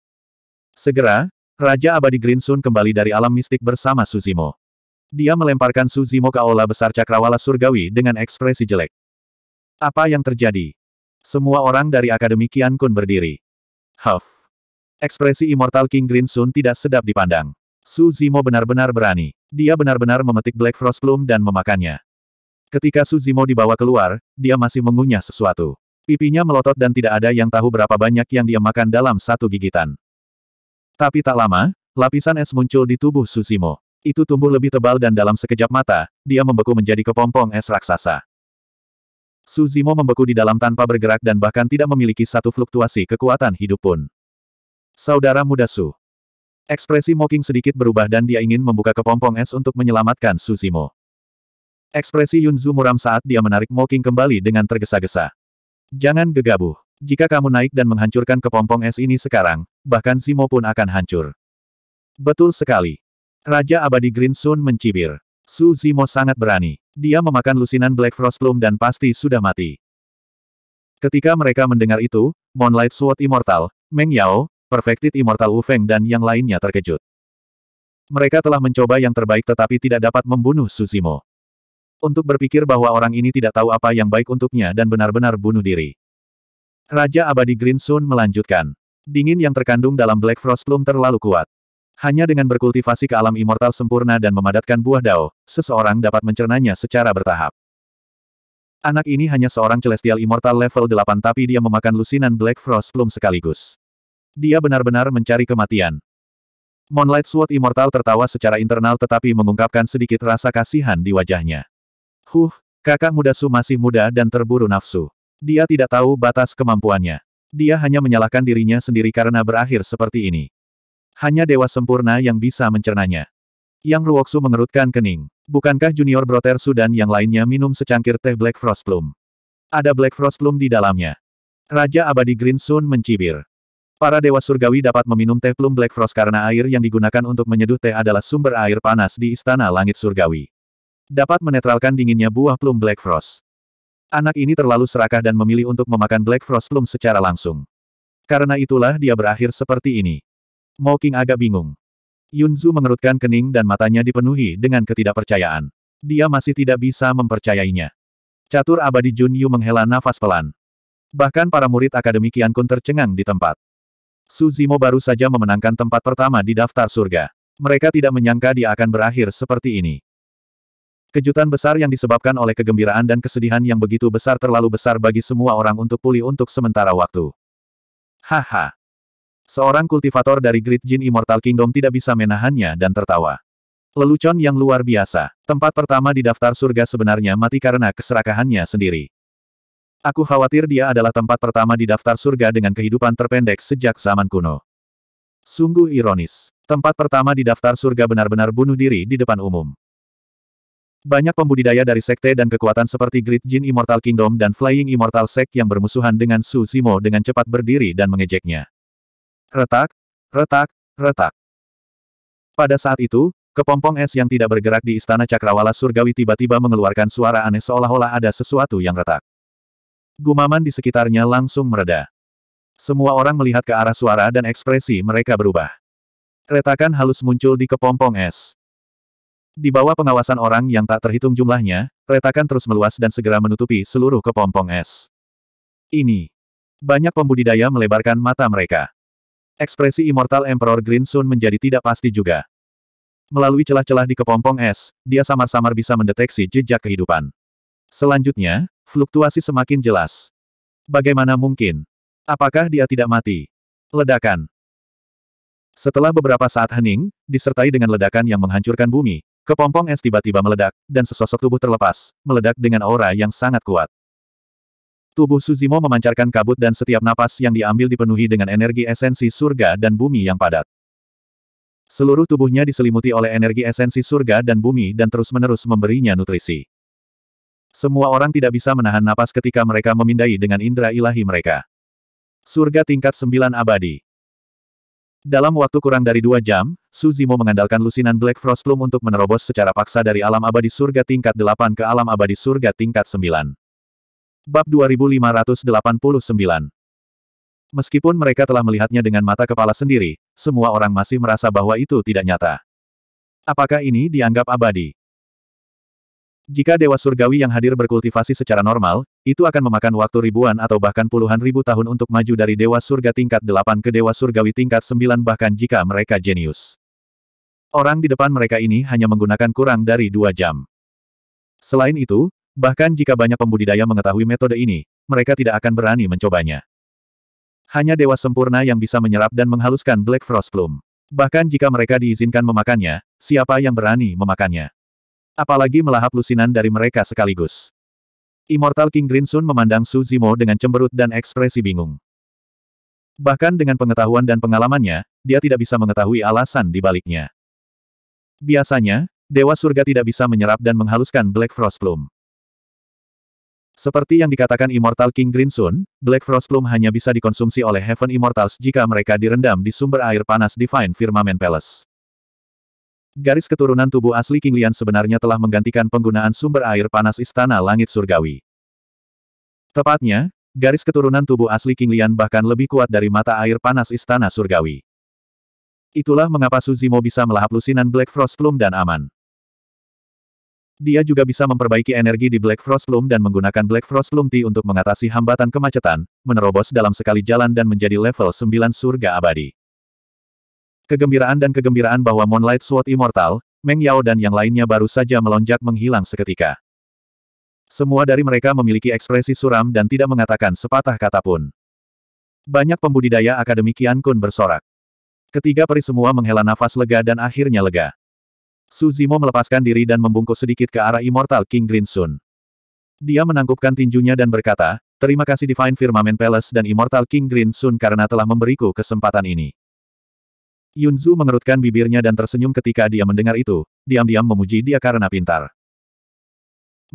Speaker 1: Segera, Raja Abadi Green Sun kembali dari alam mistik bersama Suzimo. Dia melemparkan Suzimo ke aula besar cakrawala surgawi dengan ekspresi jelek. Apa yang terjadi? Semua orang dari Akademi Kian Kun berdiri. Huff. Ekspresi Immortal King Green Sun tidak sedap dipandang. Suzimo benar-benar berani. Dia benar-benar memetik Black Frost Plume dan memakannya. Ketika Suzimo dibawa keluar, dia masih mengunyah sesuatu. Pipinya melotot dan tidak ada yang tahu berapa banyak yang dia makan dalam satu gigitan. Tapi tak lama, lapisan es muncul di tubuh Suzimo. Itu tumbuh lebih tebal dan dalam sekejap mata, dia membeku menjadi kepompong es raksasa. Suzimo membeku di dalam tanpa bergerak dan bahkan tidak memiliki satu fluktuasi kekuatan hidup pun. Saudara muda Su. Ekspresi Moking sedikit berubah dan dia ingin membuka kepompong es untuk menyelamatkan Suzimo. Ekspresi Yunzu muram saat dia menarik Moking kembali dengan tergesa-gesa. Jangan gegabah. Jika kamu naik dan menghancurkan kepompong es ini sekarang, bahkan Simo pun akan hancur. Betul sekali. Raja Abadi Green Sun mencibir. Su Zimo sangat berani. Dia memakan lusinan Black Frost Plume dan pasti sudah mati. Ketika mereka mendengar itu, Moonlight Sword Immortal, Meng Yao, Perfected Immortal Wu Feng dan yang lainnya terkejut. Mereka telah mencoba yang terbaik tetapi tidak dapat membunuh Su Zimo untuk berpikir bahwa orang ini tidak tahu apa yang baik untuknya dan benar-benar bunuh diri. Raja Abadi Green Sun melanjutkan. Dingin yang terkandung dalam Black Frost Plum terlalu kuat. Hanya dengan berkultivasi ke alam immortal sempurna dan memadatkan buah dao, seseorang dapat mencernanya secara bertahap. Anak ini hanya seorang Celestial Immortal level 8 tapi dia memakan lusinan Black Frost Plum sekaligus. Dia benar-benar mencari kematian. Moonlight Sword Immortal tertawa secara internal tetapi mengungkapkan sedikit rasa kasihan di wajahnya. Huh, kakak muda Su masih muda dan terburu nafsu. Dia tidak tahu batas kemampuannya. Dia hanya menyalahkan dirinya sendiri karena berakhir seperti ini. Hanya dewa sempurna yang bisa mencernanya. Yang Ruoksu mengerutkan kening. Bukankah Junior Brother Su dan yang lainnya minum secangkir teh Black Frost Plum? Ada Black Frost Plum di dalamnya. Raja Abadi Green Sun mencibir. Para dewa surgawi dapat meminum teh plum Black Frost karena air yang digunakan untuk menyeduh teh adalah sumber air panas di Istana Langit Surgawi dapat menetralkan dinginnya buah plum Black Frost. Anak ini terlalu serakah dan memilih untuk memakan Black Frost plum secara langsung. Karena itulah dia berakhir seperti ini. Mo King agak bingung. Yunzu mengerutkan kening dan matanya dipenuhi dengan ketidakpercayaan. Dia masih tidak bisa mempercayainya. Catur abadi Jun Yu menghela nafas pelan. Bahkan para murid Akademi Kian Kun tercengang di tempat. Suzimo baru saja memenangkan tempat pertama di daftar surga. Mereka tidak menyangka dia akan berakhir seperti ini. Kejutan besar yang disebabkan oleh kegembiraan dan kesedihan yang begitu besar terlalu besar bagi semua orang untuk pulih untuk sementara waktu. Haha. Seorang kultivator dari Great Jin Immortal Kingdom tidak bisa menahannya dan tertawa. Lelucon yang luar biasa. Tempat pertama di daftar surga sebenarnya mati karena keserakahannya sendiri. Aku khawatir dia adalah tempat pertama di daftar surga dengan kehidupan terpendek sejak zaman kuno. Sungguh ironis. Tempat pertama di daftar surga benar-benar bunuh diri di depan umum. Banyak pembudidaya dari sekte dan kekuatan seperti Great Jin Immortal Kingdom dan Flying Immortal Sect yang bermusuhan dengan Su Simo dengan cepat berdiri dan mengejeknya. Retak, retak, retak. Pada saat itu, kepompong es yang tidak bergerak di istana Cakrawala Surgawi tiba-tiba mengeluarkan suara aneh seolah-olah ada sesuatu yang retak. Gumaman di sekitarnya langsung mereda. Semua orang melihat ke arah suara dan ekspresi mereka berubah. Retakan halus muncul di kepompong es. Di bawah pengawasan orang yang tak terhitung jumlahnya, retakan terus meluas dan segera menutupi seluruh kepompong es. Ini. Banyak pembudidaya melebarkan mata mereka. Ekspresi Immortal Emperor Green Sun menjadi tidak pasti juga. Melalui celah-celah di kepompong es, dia samar-samar bisa mendeteksi jejak kehidupan. Selanjutnya, fluktuasi semakin jelas. Bagaimana mungkin? Apakah dia tidak mati? Ledakan. Setelah beberapa saat hening, disertai dengan ledakan yang menghancurkan bumi, Kepompong es tiba-tiba meledak, dan sesosok tubuh terlepas, meledak dengan aura yang sangat kuat. Tubuh Suzimo memancarkan kabut dan setiap napas yang diambil dipenuhi dengan energi esensi surga dan bumi yang padat. Seluruh tubuhnya diselimuti oleh energi esensi surga dan bumi dan terus-menerus memberinya nutrisi. Semua orang tidak bisa menahan napas ketika mereka memindai dengan indera ilahi mereka. Surga tingkat sembilan abadi. Dalam waktu kurang dari dua jam, Su Zimo mengandalkan lusinan Black Frost Plume untuk menerobos secara paksa dari alam abadi surga tingkat 8 ke alam abadi surga tingkat 9. Bab 2589 Meskipun mereka telah melihatnya dengan mata kepala sendiri, semua orang masih merasa bahwa itu tidak nyata. Apakah ini dianggap abadi? Jika dewa surgawi yang hadir berkultivasi secara normal, itu akan memakan waktu ribuan atau bahkan puluhan ribu tahun untuk maju dari dewa surga tingkat 8 ke dewa surgawi tingkat 9 bahkan jika mereka jenius. Orang di depan mereka ini hanya menggunakan kurang dari dua jam. Selain itu, bahkan jika banyak pembudidaya mengetahui metode ini, mereka tidak akan berani mencobanya. Hanya dewa sempurna yang bisa menyerap dan menghaluskan Black Frost Plume. Bahkan jika mereka diizinkan memakannya, siapa yang berani memakannya? apalagi melahap lusinan dari mereka sekaligus. Immortal King Grinsun memandang Su Zimo dengan cemberut dan ekspresi bingung. Bahkan dengan pengetahuan dan pengalamannya, dia tidak bisa mengetahui alasan di baliknya. Biasanya, Dewa Surga tidak bisa menyerap dan menghaluskan Black Frost Plume. Seperti yang dikatakan Immortal King Grinsun, Black Frost Plume hanya bisa dikonsumsi oleh Heaven Immortals jika mereka direndam di sumber air panas Divine Firmament Palace. Garis keturunan tubuh asli King Lian sebenarnya telah menggantikan penggunaan sumber air panas Istana Langit Surgawi. Tepatnya, garis keturunan tubuh asli King Lian bahkan lebih kuat dari mata air panas Istana Surgawi. Itulah mengapa Suzimo bisa melahap lusinan Black Frost Plume dan aman. Dia juga bisa memperbaiki energi di Black Frost Plume dan menggunakan Black Frost Plume Tea untuk mengatasi hambatan kemacetan, menerobos dalam sekali jalan dan menjadi level 9 surga abadi. Kegembiraan dan kegembiraan bahwa Moonlight Sword Immortal, Meng Yao dan yang lainnya baru saja melonjak menghilang seketika. Semua dari mereka memiliki ekspresi suram dan tidak mengatakan sepatah kata pun. Banyak pembudidaya akademi Kian Kun bersorak. Ketiga peri semua menghela nafas lega dan akhirnya lega. Suzimo melepaskan diri dan membungkuk sedikit ke arah Immortal King Green Sun. Dia menangkupkan tinjunya dan berkata, Terima kasih Divine Firmament Palace dan Immortal King Green Sun karena telah memberiku kesempatan ini. Yunzu mengerutkan bibirnya dan tersenyum ketika dia mendengar itu, diam-diam memuji dia karena pintar.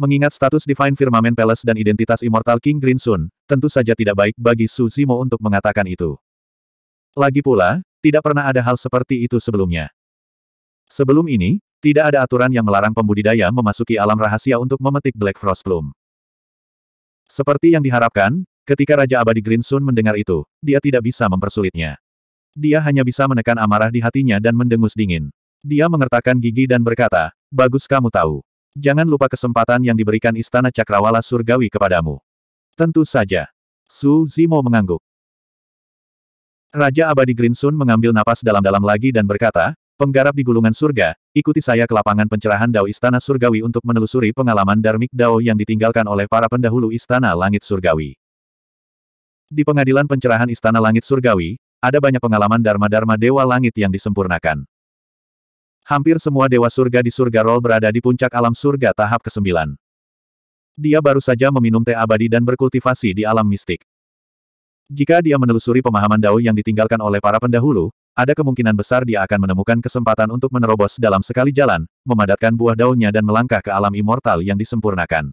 Speaker 1: Mengingat status Divine Firmament Palace dan identitas Immortal King Green Sun, tentu saja tidak baik bagi Su Zimo untuk mengatakan itu. Lagi pula, tidak pernah ada hal seperti itu sebelumnya. Sebelum ini, tidak ada aturan yang melarang pembudidaya memasuki alam rahasia untuk memetik Black Frost Bloom. Seperti yang diharapkan, ketika Raja Abadi Green Sun mendengar itu, dia tidak bisa mempersulitnya. Dia hanya bisa menekan amarah di hatinya dan mendengus dingin. Dia mengertakkan gigi dan berkata, Bagus kamu tahu. Jangan lupa kesempatan yang diberikan Istana Cakrawala Surgawi kepadamu. Tentu saja. Su Zimo mengangguk. Raja Abadi Grinsun mengambil napas dalam-dalam lagi dan berkata, Penggarap di gulungan surga, ikuti saya ke lapangan pencerahan Dao Istana Surgawi untuk menelusuri pengalaman Darmik Dao yang ditinggalkan oleh para pendahulu Istana Langit Surgawi. Di pengadilan pencerahan Istana Langit Surgawi, ada banyak pengalaman dharma-dharma dewa langit yang disempurnakan. Hampir semua dewa surga di surga roll berada di puncak alam surga tahap ke-9. Dia baru saja meminum teh abadi dan berkultivasi di alam mistik. Jika dia menelusuri pemahaman Dao yang ditinggalkan oleh para pendahulu, ada kemungkinan besar dia akan menemukan kesempatan untuk menerobos dalam sekali jalan, memadatkan buah daunnya dan melangkah ke alam immortal yang disempurnakan.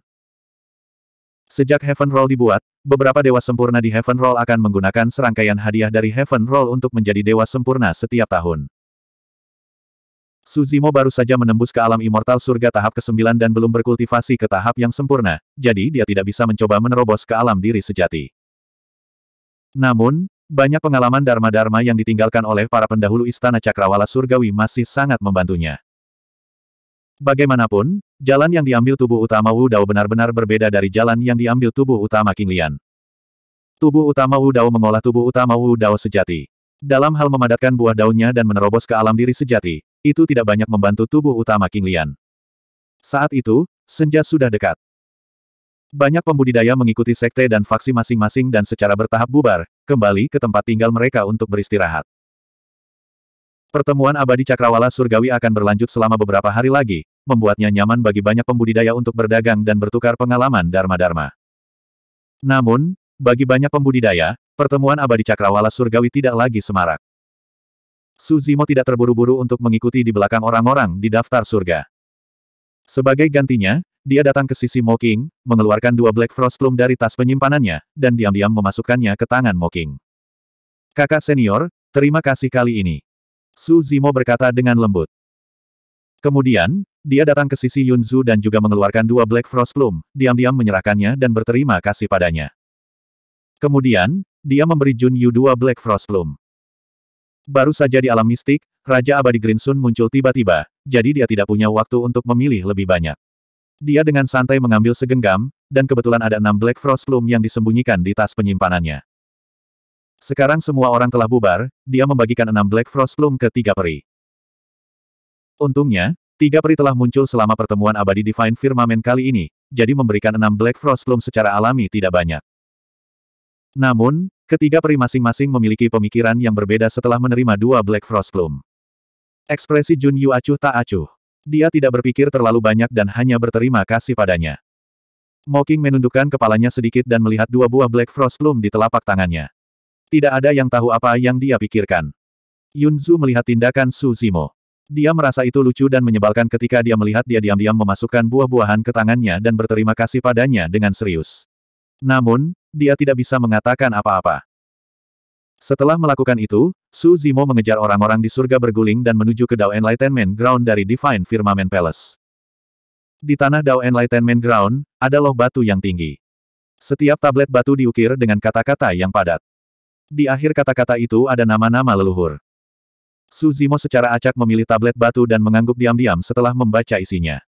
Speaker 1: Sejak Heaven Roll dibuat, beberapa dewa sempurna di Heaven Roll akan menggunakan serangkaian hadiah dari Heaven Roll untuk menjadi dewa sempurna setiap tahun. Suzimo baru saja menembus ke alam immortal surga tahap ke-9 dan belum berkultivasi ke tahap yang sempurna, jadi dia tidak bisa mencoba menerobos ke alam diri sejati. Namun, banyak pengalaman dharma-dharma yang ditinggalkan oleh para pendahulu istana cakrawala surgawi masih sangat membantunya. Bagaimanapun, jalan yang diambil tubuh utama Wu Dao benar-benar berbeda dari jalan yang diambil tubuh utama King Lian. Tubuh utama Wu Dao mengolah tubuh utama Wu Dao sejati. Dalam hal memadatkan buah daunnya dan menerobos ke alam diri sejati, itu tidak banyak membantu tubuh utama King Lian. Saat itu, senja sudah dekat. Banyak pembudidaya mengikuti sekte dan faksi masing-masing dan secara bertahap bubar, kembali ke tempat tinggal mereka untuk beristirahat. Pertemuan abadi cakrawala surgawi akan berlanjut selama beberapa hari lagi, membuatnya nyaman bagi banyak pembudidaya untuk berdagang dan bertukar pengalaman dharma-dharma. Namun, bagi banyak pembudidaya, pertemuan abadi cakrawala surgawi tidak lagi semarak. Suzimo tidak terburu-buru untuk mengikuti di belakang orang-orang di daftar surga. Sebagai gantinya, dia datang ke sisi Moking, mengeluarkan dua Black Frost Plume dari tas penyimpanannya, dan diam-diam memasukkannya ke tangan Moking. Kakak senior, terima kasih kali ini. Su Zimo berkata dengan lembut. Kemudian, dia datang ke sisi Yun Yunzu dan juga mengeluarkan dua Black Frost Plume, diam-diam menyerahkannya dan berterima kasih padanya. Kemudian, dia memberi Jun Yu dua Black Frost Plume. Baru saja di alam mistik, Raja Abadi Grinsun muncul tiba-tiba, jadi dia tidak punya waktu untuk memilih lebih banyak. Dia dengan santai mengambil segenggam, dan kebetulan ada enam Black Frost Plume yang disembunyikan di tas penyimpanannya. Sekarang semua orang telah bubar, dia membagikan enam Black Frost Plume ke tiga peri. Untungnya, tiga peri telah muncul selama pertemuan abadi Divine Firmament kali ini, jadi memberikan enam Black Frost Plume secara alami tidak banyak. Namun, ketiga peri masing-masing memiliki pemikiran yang berbeda setelah menerima dua Black Frost Plume. Ekspresi Jun Yu acuh tak acuh. Dia tidak berpikir terlalu banyak dan hanya berterima kasih padanya. Mocking menundukkan kepalanya sedikit dan melihat dua buah Black Frost Plume di telapak tangannya. Tidak ada yang tahu apa yang dia pikirkan. Yunzu melihat tindakan Su Zimo. Dia merasa itu lucu dan menyebalkan ketika dia melihat dia diam-diam memasukkan buah-buahan ke tangannya dan berterima kasih padanya dengan serius. Namun, dia tidak bisa mengatakan apa-apa. Setelah melakukan itu, Su Zimo mengejar orang-orang di surga berguling dan menuju ke Dao Enlightenment Ground dari Divine Firmament Palace. Di tanah Dao Enlightenment Ground, ada loh batu yang tinggi. Setiap tablet batu diukir dengan kata-kata yang padat. Di akhir kata-kata itu ada nama-nama leluhur. Su Zimo secara acak memilih tablet batu dan mengangguk diam-diam setelah membaca isinya.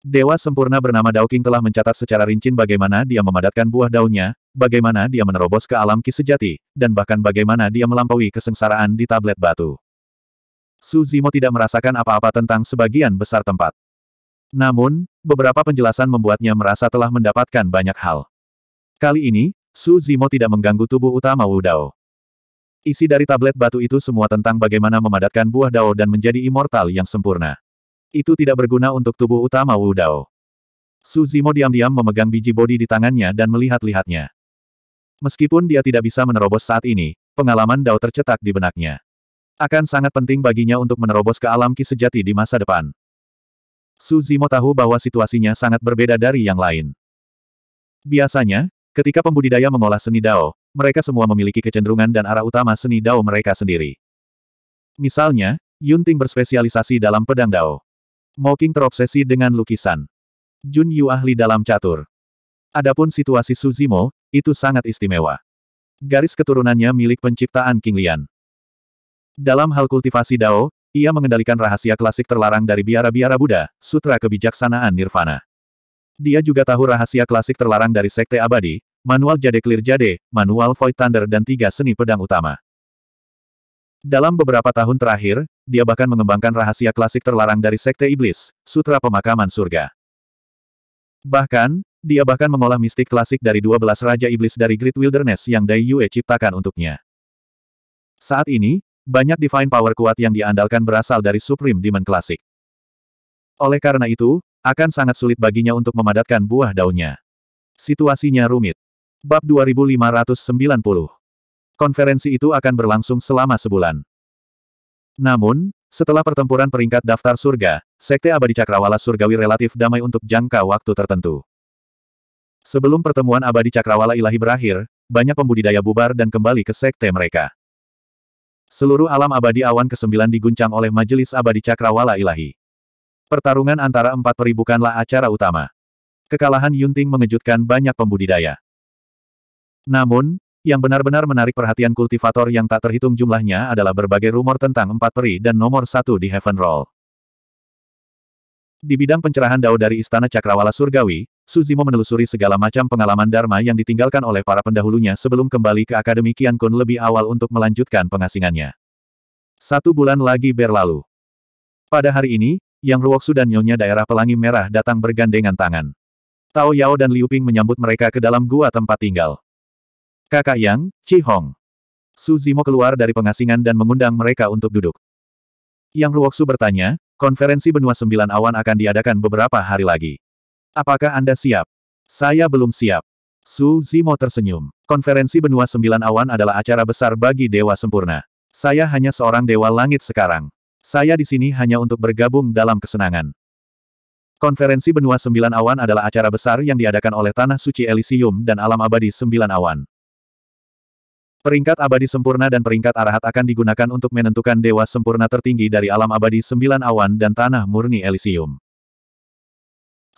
Speaker 1: Dewa sempurna bernama Daoking telah mencatat secara rincin bagaimana dia memadatkan buah daunnya, bagaimana dia menerobos ke alam ki sejati, dan bahkan bagaimana dia melampaui kesengsaraan di tablet batu. Su Zimo tidak merasakan apa-apa tentang sebagian besar tempat. Namun, beberapa penjelasan membuatnya merasa telah mendapatkan banyak hal. Kali ini, Su Zimo tidak mengganggu tubuh utama Wu Dao. Isi dari tablet batu itu semua tentang bagaimana memadatkan buah Dao dan menjadi immortal yang sempurna. Itu tidak berguna untuk tubuh utama Wu Dao. Su Zimo diam-diam memegang biji bodi di tangannya dan melihat-lihatnya. Meskipun dia tidak bisa menerobos saat ini, pengalaman Dao tercetak di benaknya. Akan sangat penting baginya untuk menerobos ke alam ki sejati di masa depan. Su Zimo tahu bahwa situasinya sangat berbeda dari yang lain. Biasanya, Ketika pembudidaya mengolah seni dao, mereka semua memiliki kecenderungan dan arah utama seni dao mereka sendiri. Misalnya, Yunting berspesialisasi dalam pedang dao. Moking terobsesi dengan lukisan. Jun Yu ahli dalam catur. Adapun situasi Suzimo, itu sangat istimewa. Garis keturunannya milik penciptaan King Lian. Dalam hal kultivasi dao, ia mengendalikan rahasia klasik terlarang dari biara-biara Buddha, Sutra Kebijaksanaan Nirvana. Dia juga tahu rahasia klasik terlarang dari Sekte Abadi, Manual Jade Clear Jade, Manual Void Thunder dan tiga seni pedang utama. Dalam beberapa tahun terakhir, dia bahkan mengembangkan rahasia klasik terlarang dari Sekte Iblis, Sutra Pemakaman Surga. Bahkan, dia bahkan mengolah mistik klasik dari 12 Raja Iblis dari Great Wilderness yang Dai Yue ciptakan untuknya. Saat ini, banyak divine power kuat yang diandalkan berasal dari Supreme Demon klasik. Oleh karena itu, akan sangat sulit baginya untuk memadatkan buah daunnya. Situasinya rumit. Bab 2590. Konferensi itu akan berlangsung selama sebulan. Namun, setelah pertempuran peringkat daftar surga, Sekte Abadi Cakrawala Surgawi relatif damai untuk jangka waktu tertentu. Sebelum pertemuan Abadi Cakrawala Ilahi berakhir, banyak pembudidaya bubar dan kembali ke sekte mereka. Seluruh alam abadi awan ke-9 diguncang oleh Majelis Abadi Cakrawala Ilahi. Pertarungan antara empat peribukanlah acara utama. Kekalahan Yunting mengejutkan banyak pembudidaya. Namun, yang benar-benar menarik perhatian kultivator yang tak terhitung jumlahnya adalah berbagai rumor tentang empat peri dan nomor satu di Heaven Roll. Di bidang pencerahan dao dari Istana Cakrawala Surgawi, Suzimo menelusuri segala macam pengalaman Dharma yang ditinggalkan oleh para pendahulunya sebelum kembali ke Akademi Kian Kun lebih awal untuk melanjutkan pengasingannya. Satu bulan lagi berlalu. Pada hari ini, Yang Ruoksu dan Nyonya Daerah Pelangi Merah datang bergandengan tangan. Tao Yao dan Liu Ping menyambut mereka ke dalam gua tempat tinggal. Kakak Yang, Chi Hong. Su Zimo keluar dari pengasingan dan mengundang mereka untuk duduk. Yang Ruoksu bertanya, konferensi benua sembilan awan akan diadakan beberapa hari lagi. Apakah Anda siap? Saya belum siap. Su Zimo tersenyum. Konferensi benua sembilan awan adalah acara besar bagi Dewa Sempurna. Saya hanya seorang Dewa Langit sekarang. Saya di sini hanya untuk bergabung dalam kesenangan. Konferensi Benua Sembilan Awan adalah acara besar yang diadakan oleh Tanah Suci Elysium dan Alam Abadi Sembilan Awan. Peringkat abadi sempurna dan peringkat arahat akan digunakan untuk menentukan dewa sempurna tertinggi dari alam abadi sembilan awan dan tanah murni Elysium.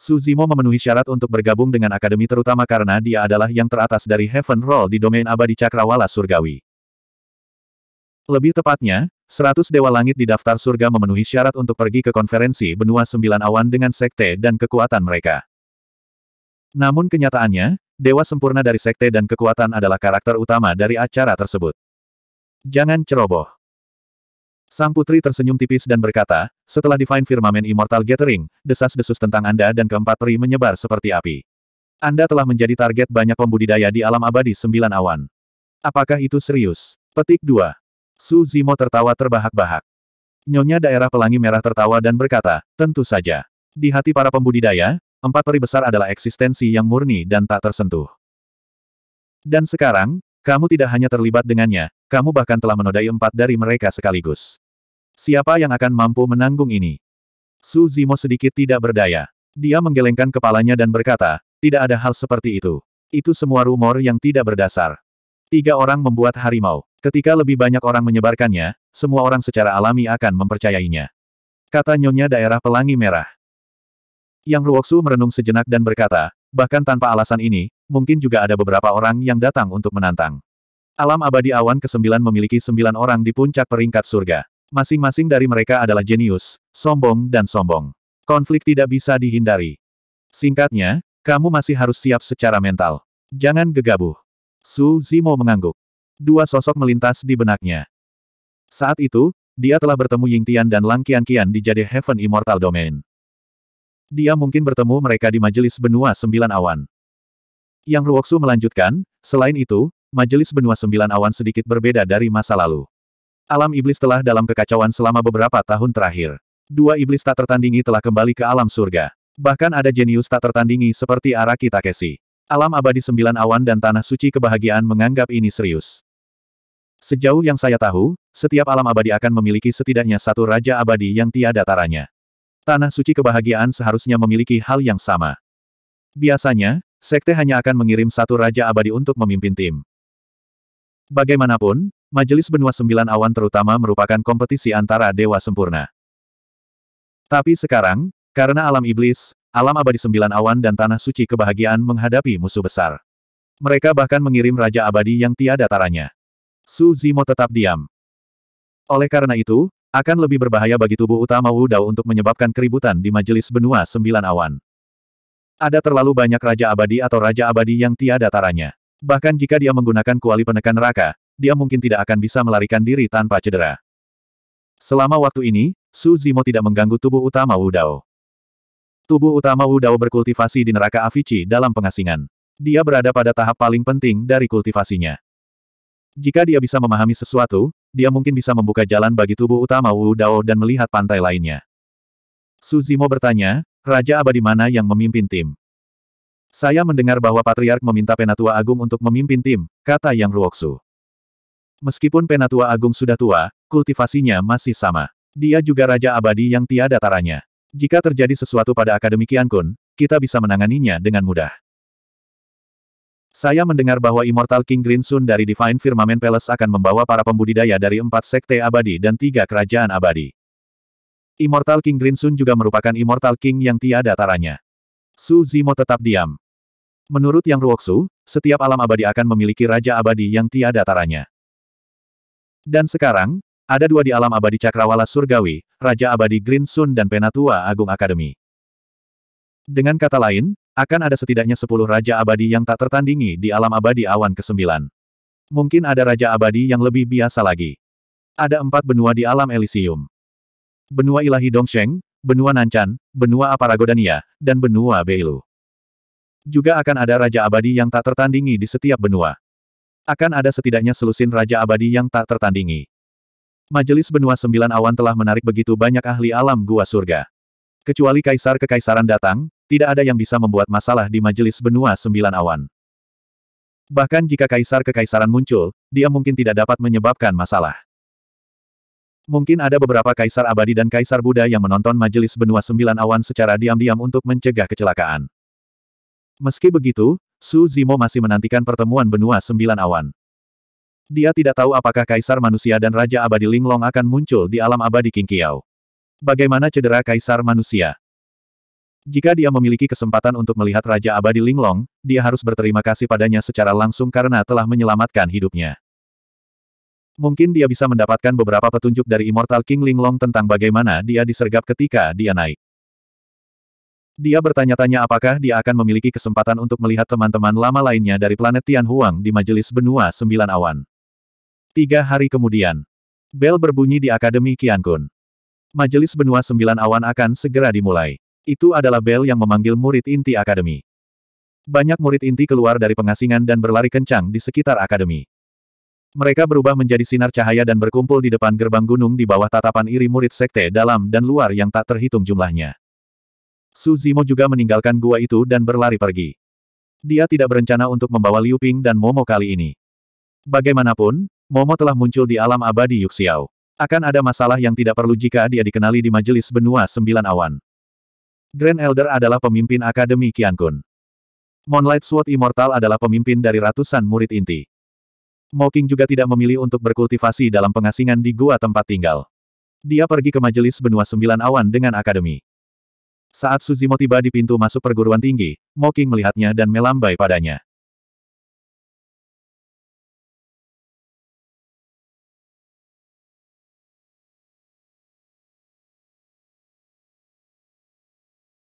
Speaker 1: Suzimo memenuhi syarat untuk bergabung dengan akademi terutama karena dia adalah yang teratas dari Heaven Roll di domain abadi cakrawala surgawi. Lebih tepatnya, 100 dewa langit di daftar surga memenuhi syarat untuk pergi ke konferensi benua sembilan awan dengan sekte dan kekuatan mereka. Namun kenyataannya, Dewa sempurna dari sekte dan kekuatan adalah karakter utama dari acara tersebut. Jangan ceroboh. Sang putri tersenyum tipis dan berkata, setelah Divine Firmament Immortal Gathering, desas-desus tentang Anda dan keempat peri menyebar seperti api. Anda telah menjadi target banyak pembudidaya di alam abadi sembilan awan. Apakah itu serius? Petik 2. Su Zimo tertawa terbahak-bahak. Nyonya daerah pelangi merah tertawa dan berkata, tentu saja. Di hati para pembudidaya, Empat peri besar adalah eksistensi yang murni dan tak tersentuh. Dan sekarang, kamu tidak hanya terlibat dengannya, kamu bahkan telah menodai empat dari mereka sekaligus. Siapa yang akan mampu menanggung ini? Su Zimo sedikit tidak berdaya. Dia menggelengkan kepalanya dan berkata, tidak ada hal seperti itu. Itu semua rumor yang tidak berdasar. Tiga orang membuat harimau. Ketika lebih banyak orang menyebarkannya, semua orang secara alami akan mempercayainya. Kata Nyonya Daerah Pelangi Merah. Yang Ruoksu merenung sejenak dan berkata, bahkan tanpa alasan ini, mungkin juga ada beberapa orang yang datang untuk menantang. Alam abadi awan ke-9 memiliki sembilan orang di puncak peringkat surga. Masing-masing dari mereka adalah jenius, sombong dan sombong. Konflik tidak bisa dihindari. Singkatnya, kamu masih harus siap secara mental. Jangan gegabah. Su Zimo mengangguk. Dua sosok melintas di benaknya. Saat itu, dia telah bertemu Ying Tian dan Lang Qian Qian di Jade Heaven Immortal Domain. Dia mungkin bertemu mereka di Majelis Benua Sembilan Awan. Yang Ruoksu melanjutkan, selain itu, Majelis Benua Sembilan Awan sedikit berbeda dari masa lalu. Alam iblis telah dalam kekacauan selama beberapa tahun terakhir. Dua iblis tak tertandingi telah kembali ke alam surga. Bahkan ada jenius tak tertandingi seperti Araki Takeshi. Alam abadi sembilan awan dan tanah suci kebahagiaan menganggap ini serius. Sejauh yang saya tahu, setiap alam abadi akan memiliki setidaknya satu raja abadi yang tiada taranya. Tanah suci kebahagiaan seharusnya memiliki hal yang sama. Biasanya, sekte hanya akan mengirim satu raja abadi untuk memimpin tim. Bagaimanapun, Majelis Benua Sembilan Awan terutama merupakan kompetisi antara Dewa Sempurna. Tapi sekarang, karena alam iblis, alam abadi Sembilan Awan dan Tanah Suci Kebahagiaan menghadapi musuh besar. Mereka bahkan mengirim Raja Abadi yang tiada taranya. Su Zimo tetap diam. Oleh karena itu, akan lebih berbahaya bagi tubuh utama Wu Dao untuk menyebabkan keributan di majelis benua sembilan awan. Ada terlalu banyak Raja Abadi atau Raja Abadi yang tiada taranya. Bahkan jika dia menggunakan kuali penekan neraka, dia mungkin tidak akan bisa melarikan diri tanpa cedera. Selama waktu ini, Su Zimo tidak mengganggu tubuh utama Wu Dao. Tubuh utama Wu Dao berkultivasi di neraka Avici dalam pengasingan. Dia berada pada tahap paling penting dari kultivasinya. Jika dia bisa memahami sesuatu, dia mungkin bisa membuka jalan bagi tubuh utama Wu Dao dan melihat pantai lainnya. Su Zimo bertanya, Raja Abadi mana yang memimpin tim? Saya mendengar bahwa Patriark meminta Penatua Agung untuk memimpin tim, kata Yang Ruoksu. Meskipun Penatua Agung sudah tua, kultivasinya masih sama. Dia juga Raja Abadi yang tiada taranya. Jika terjadi sesuatu pada Akademi Kian Kun, kita bisa menanganinya dengan mudah. Saya mendengar bahwa Immortal King Green dari Divine Firmament Palace akan membawa para pembudidaya dari empat sekte abadi dan tiga kerajaan abadi. Immortal King Green juga merupakan Immortal King yang tiada taranya. Su Zimo tetap diam. Menurut Yang Ruoksu, setiap alam abadi akan memiliki Raja Abadi yang tiada taranya. Dan sekarang, ada dua di alam abadi Cakrawala Surgawi, Raja Abadi Green dan Penatua Agung Akademi. Dengan kata lain, akan ada setidaknya sepuluh raja abadi yang tak tertandingi di alam abadi awan ke-9. Mungkin ada raja abadi yang lebih biasa lagi. Ada empat benua di alam Elysium. Benua ilahi Dongsheng, benua Nanchan, benua Aparagodania, dan benua Beilu. Juga akan ada raja abadi yang tak tertandingi di setiap benua. Akan ada setidaknya selusin raja abadi yang tak tertandingi. Majelis Benua Sembilan Awan telah menarik begitu banyak ahli alam gua surga. Kecuali kaisar kekaisaran datang, tidak ada yang bisa membuat masalah di majelis benua sembilan awan. Bahkan jika kaisar kekaisaran muncul, dia mungkin tidak dapat menyebabkan masalah. Mungkin ada beberapa kaisar abadi dan kaisar Buddha yang menonton majelis benua sembilan awan secara diam-diam untuk mencegah kecelakaan. Meski begitu, Su Zimo masih menantikan pertemuan benua sembilan awan. Dia tidak tahu apakah kaisar manusia dan raja abadi Linglong akan muncul di alam abadi Kiao. Bagaimana cedera kaisar manusia? Jika dia memiliki kesempatan untuk melihat Raja Abadi Linglong, dia harus berterima kasih padanya secara langsung karena telah menyelamatkan hidupnya. Mungkin dia bisa mendapatkan beberapa petunjuk dari Immortal King Linglong tentang bagaimana dia disergap ketika dia naik. Dia bertanya-tanya apakah dia akan memiliki kesempatan untuk melihat teman-teman lama lainnya dari planet Tianhuang di Majelis Benua Sembilan Awan. Tiga hari kemudian, bel berbunyi di Akademi Qiankun. Majelis Benua Sembilan Awan akan segera dimulai. Itu adalah bel yang memanggil murid inti akademi. Banyak murid inti keluar dari pengasingan dan berlari kencang di sekitar akademi. Mereka berubah menjadi sinar cahaya dan berkumpul di depan gerbang gunung di bawah tatapan iri murid sekte dalam dan luar yang tak terhitung jumlahnya. Su Zimo juga meninggalkan gua itu dan berlari pergi. Dia tidak berencana untuk membawa Liu Ping dan Momo kali ini. Bagaimanapun, Momo telah muncul di alam abadi Yuxiao. Akan ada masalah yang tidak perlu jika dia dikenali di majelis benua sembilan awan. Grand Elder adalah pemimpin Akademi Qiankun. Moonlight Sword Immortal adalah pemimpin dari ratusan murid inti. Mocking juga tidak memilih untuk berkultivasi dalam pengasingan di gua tempat tinggal. Dia pergi ke majelis benua sembilan awan dengan akademi. Saat Suzimo tiba di pintu masuk perguruan tinggi, Mocking melihatnya dan melambai padanya.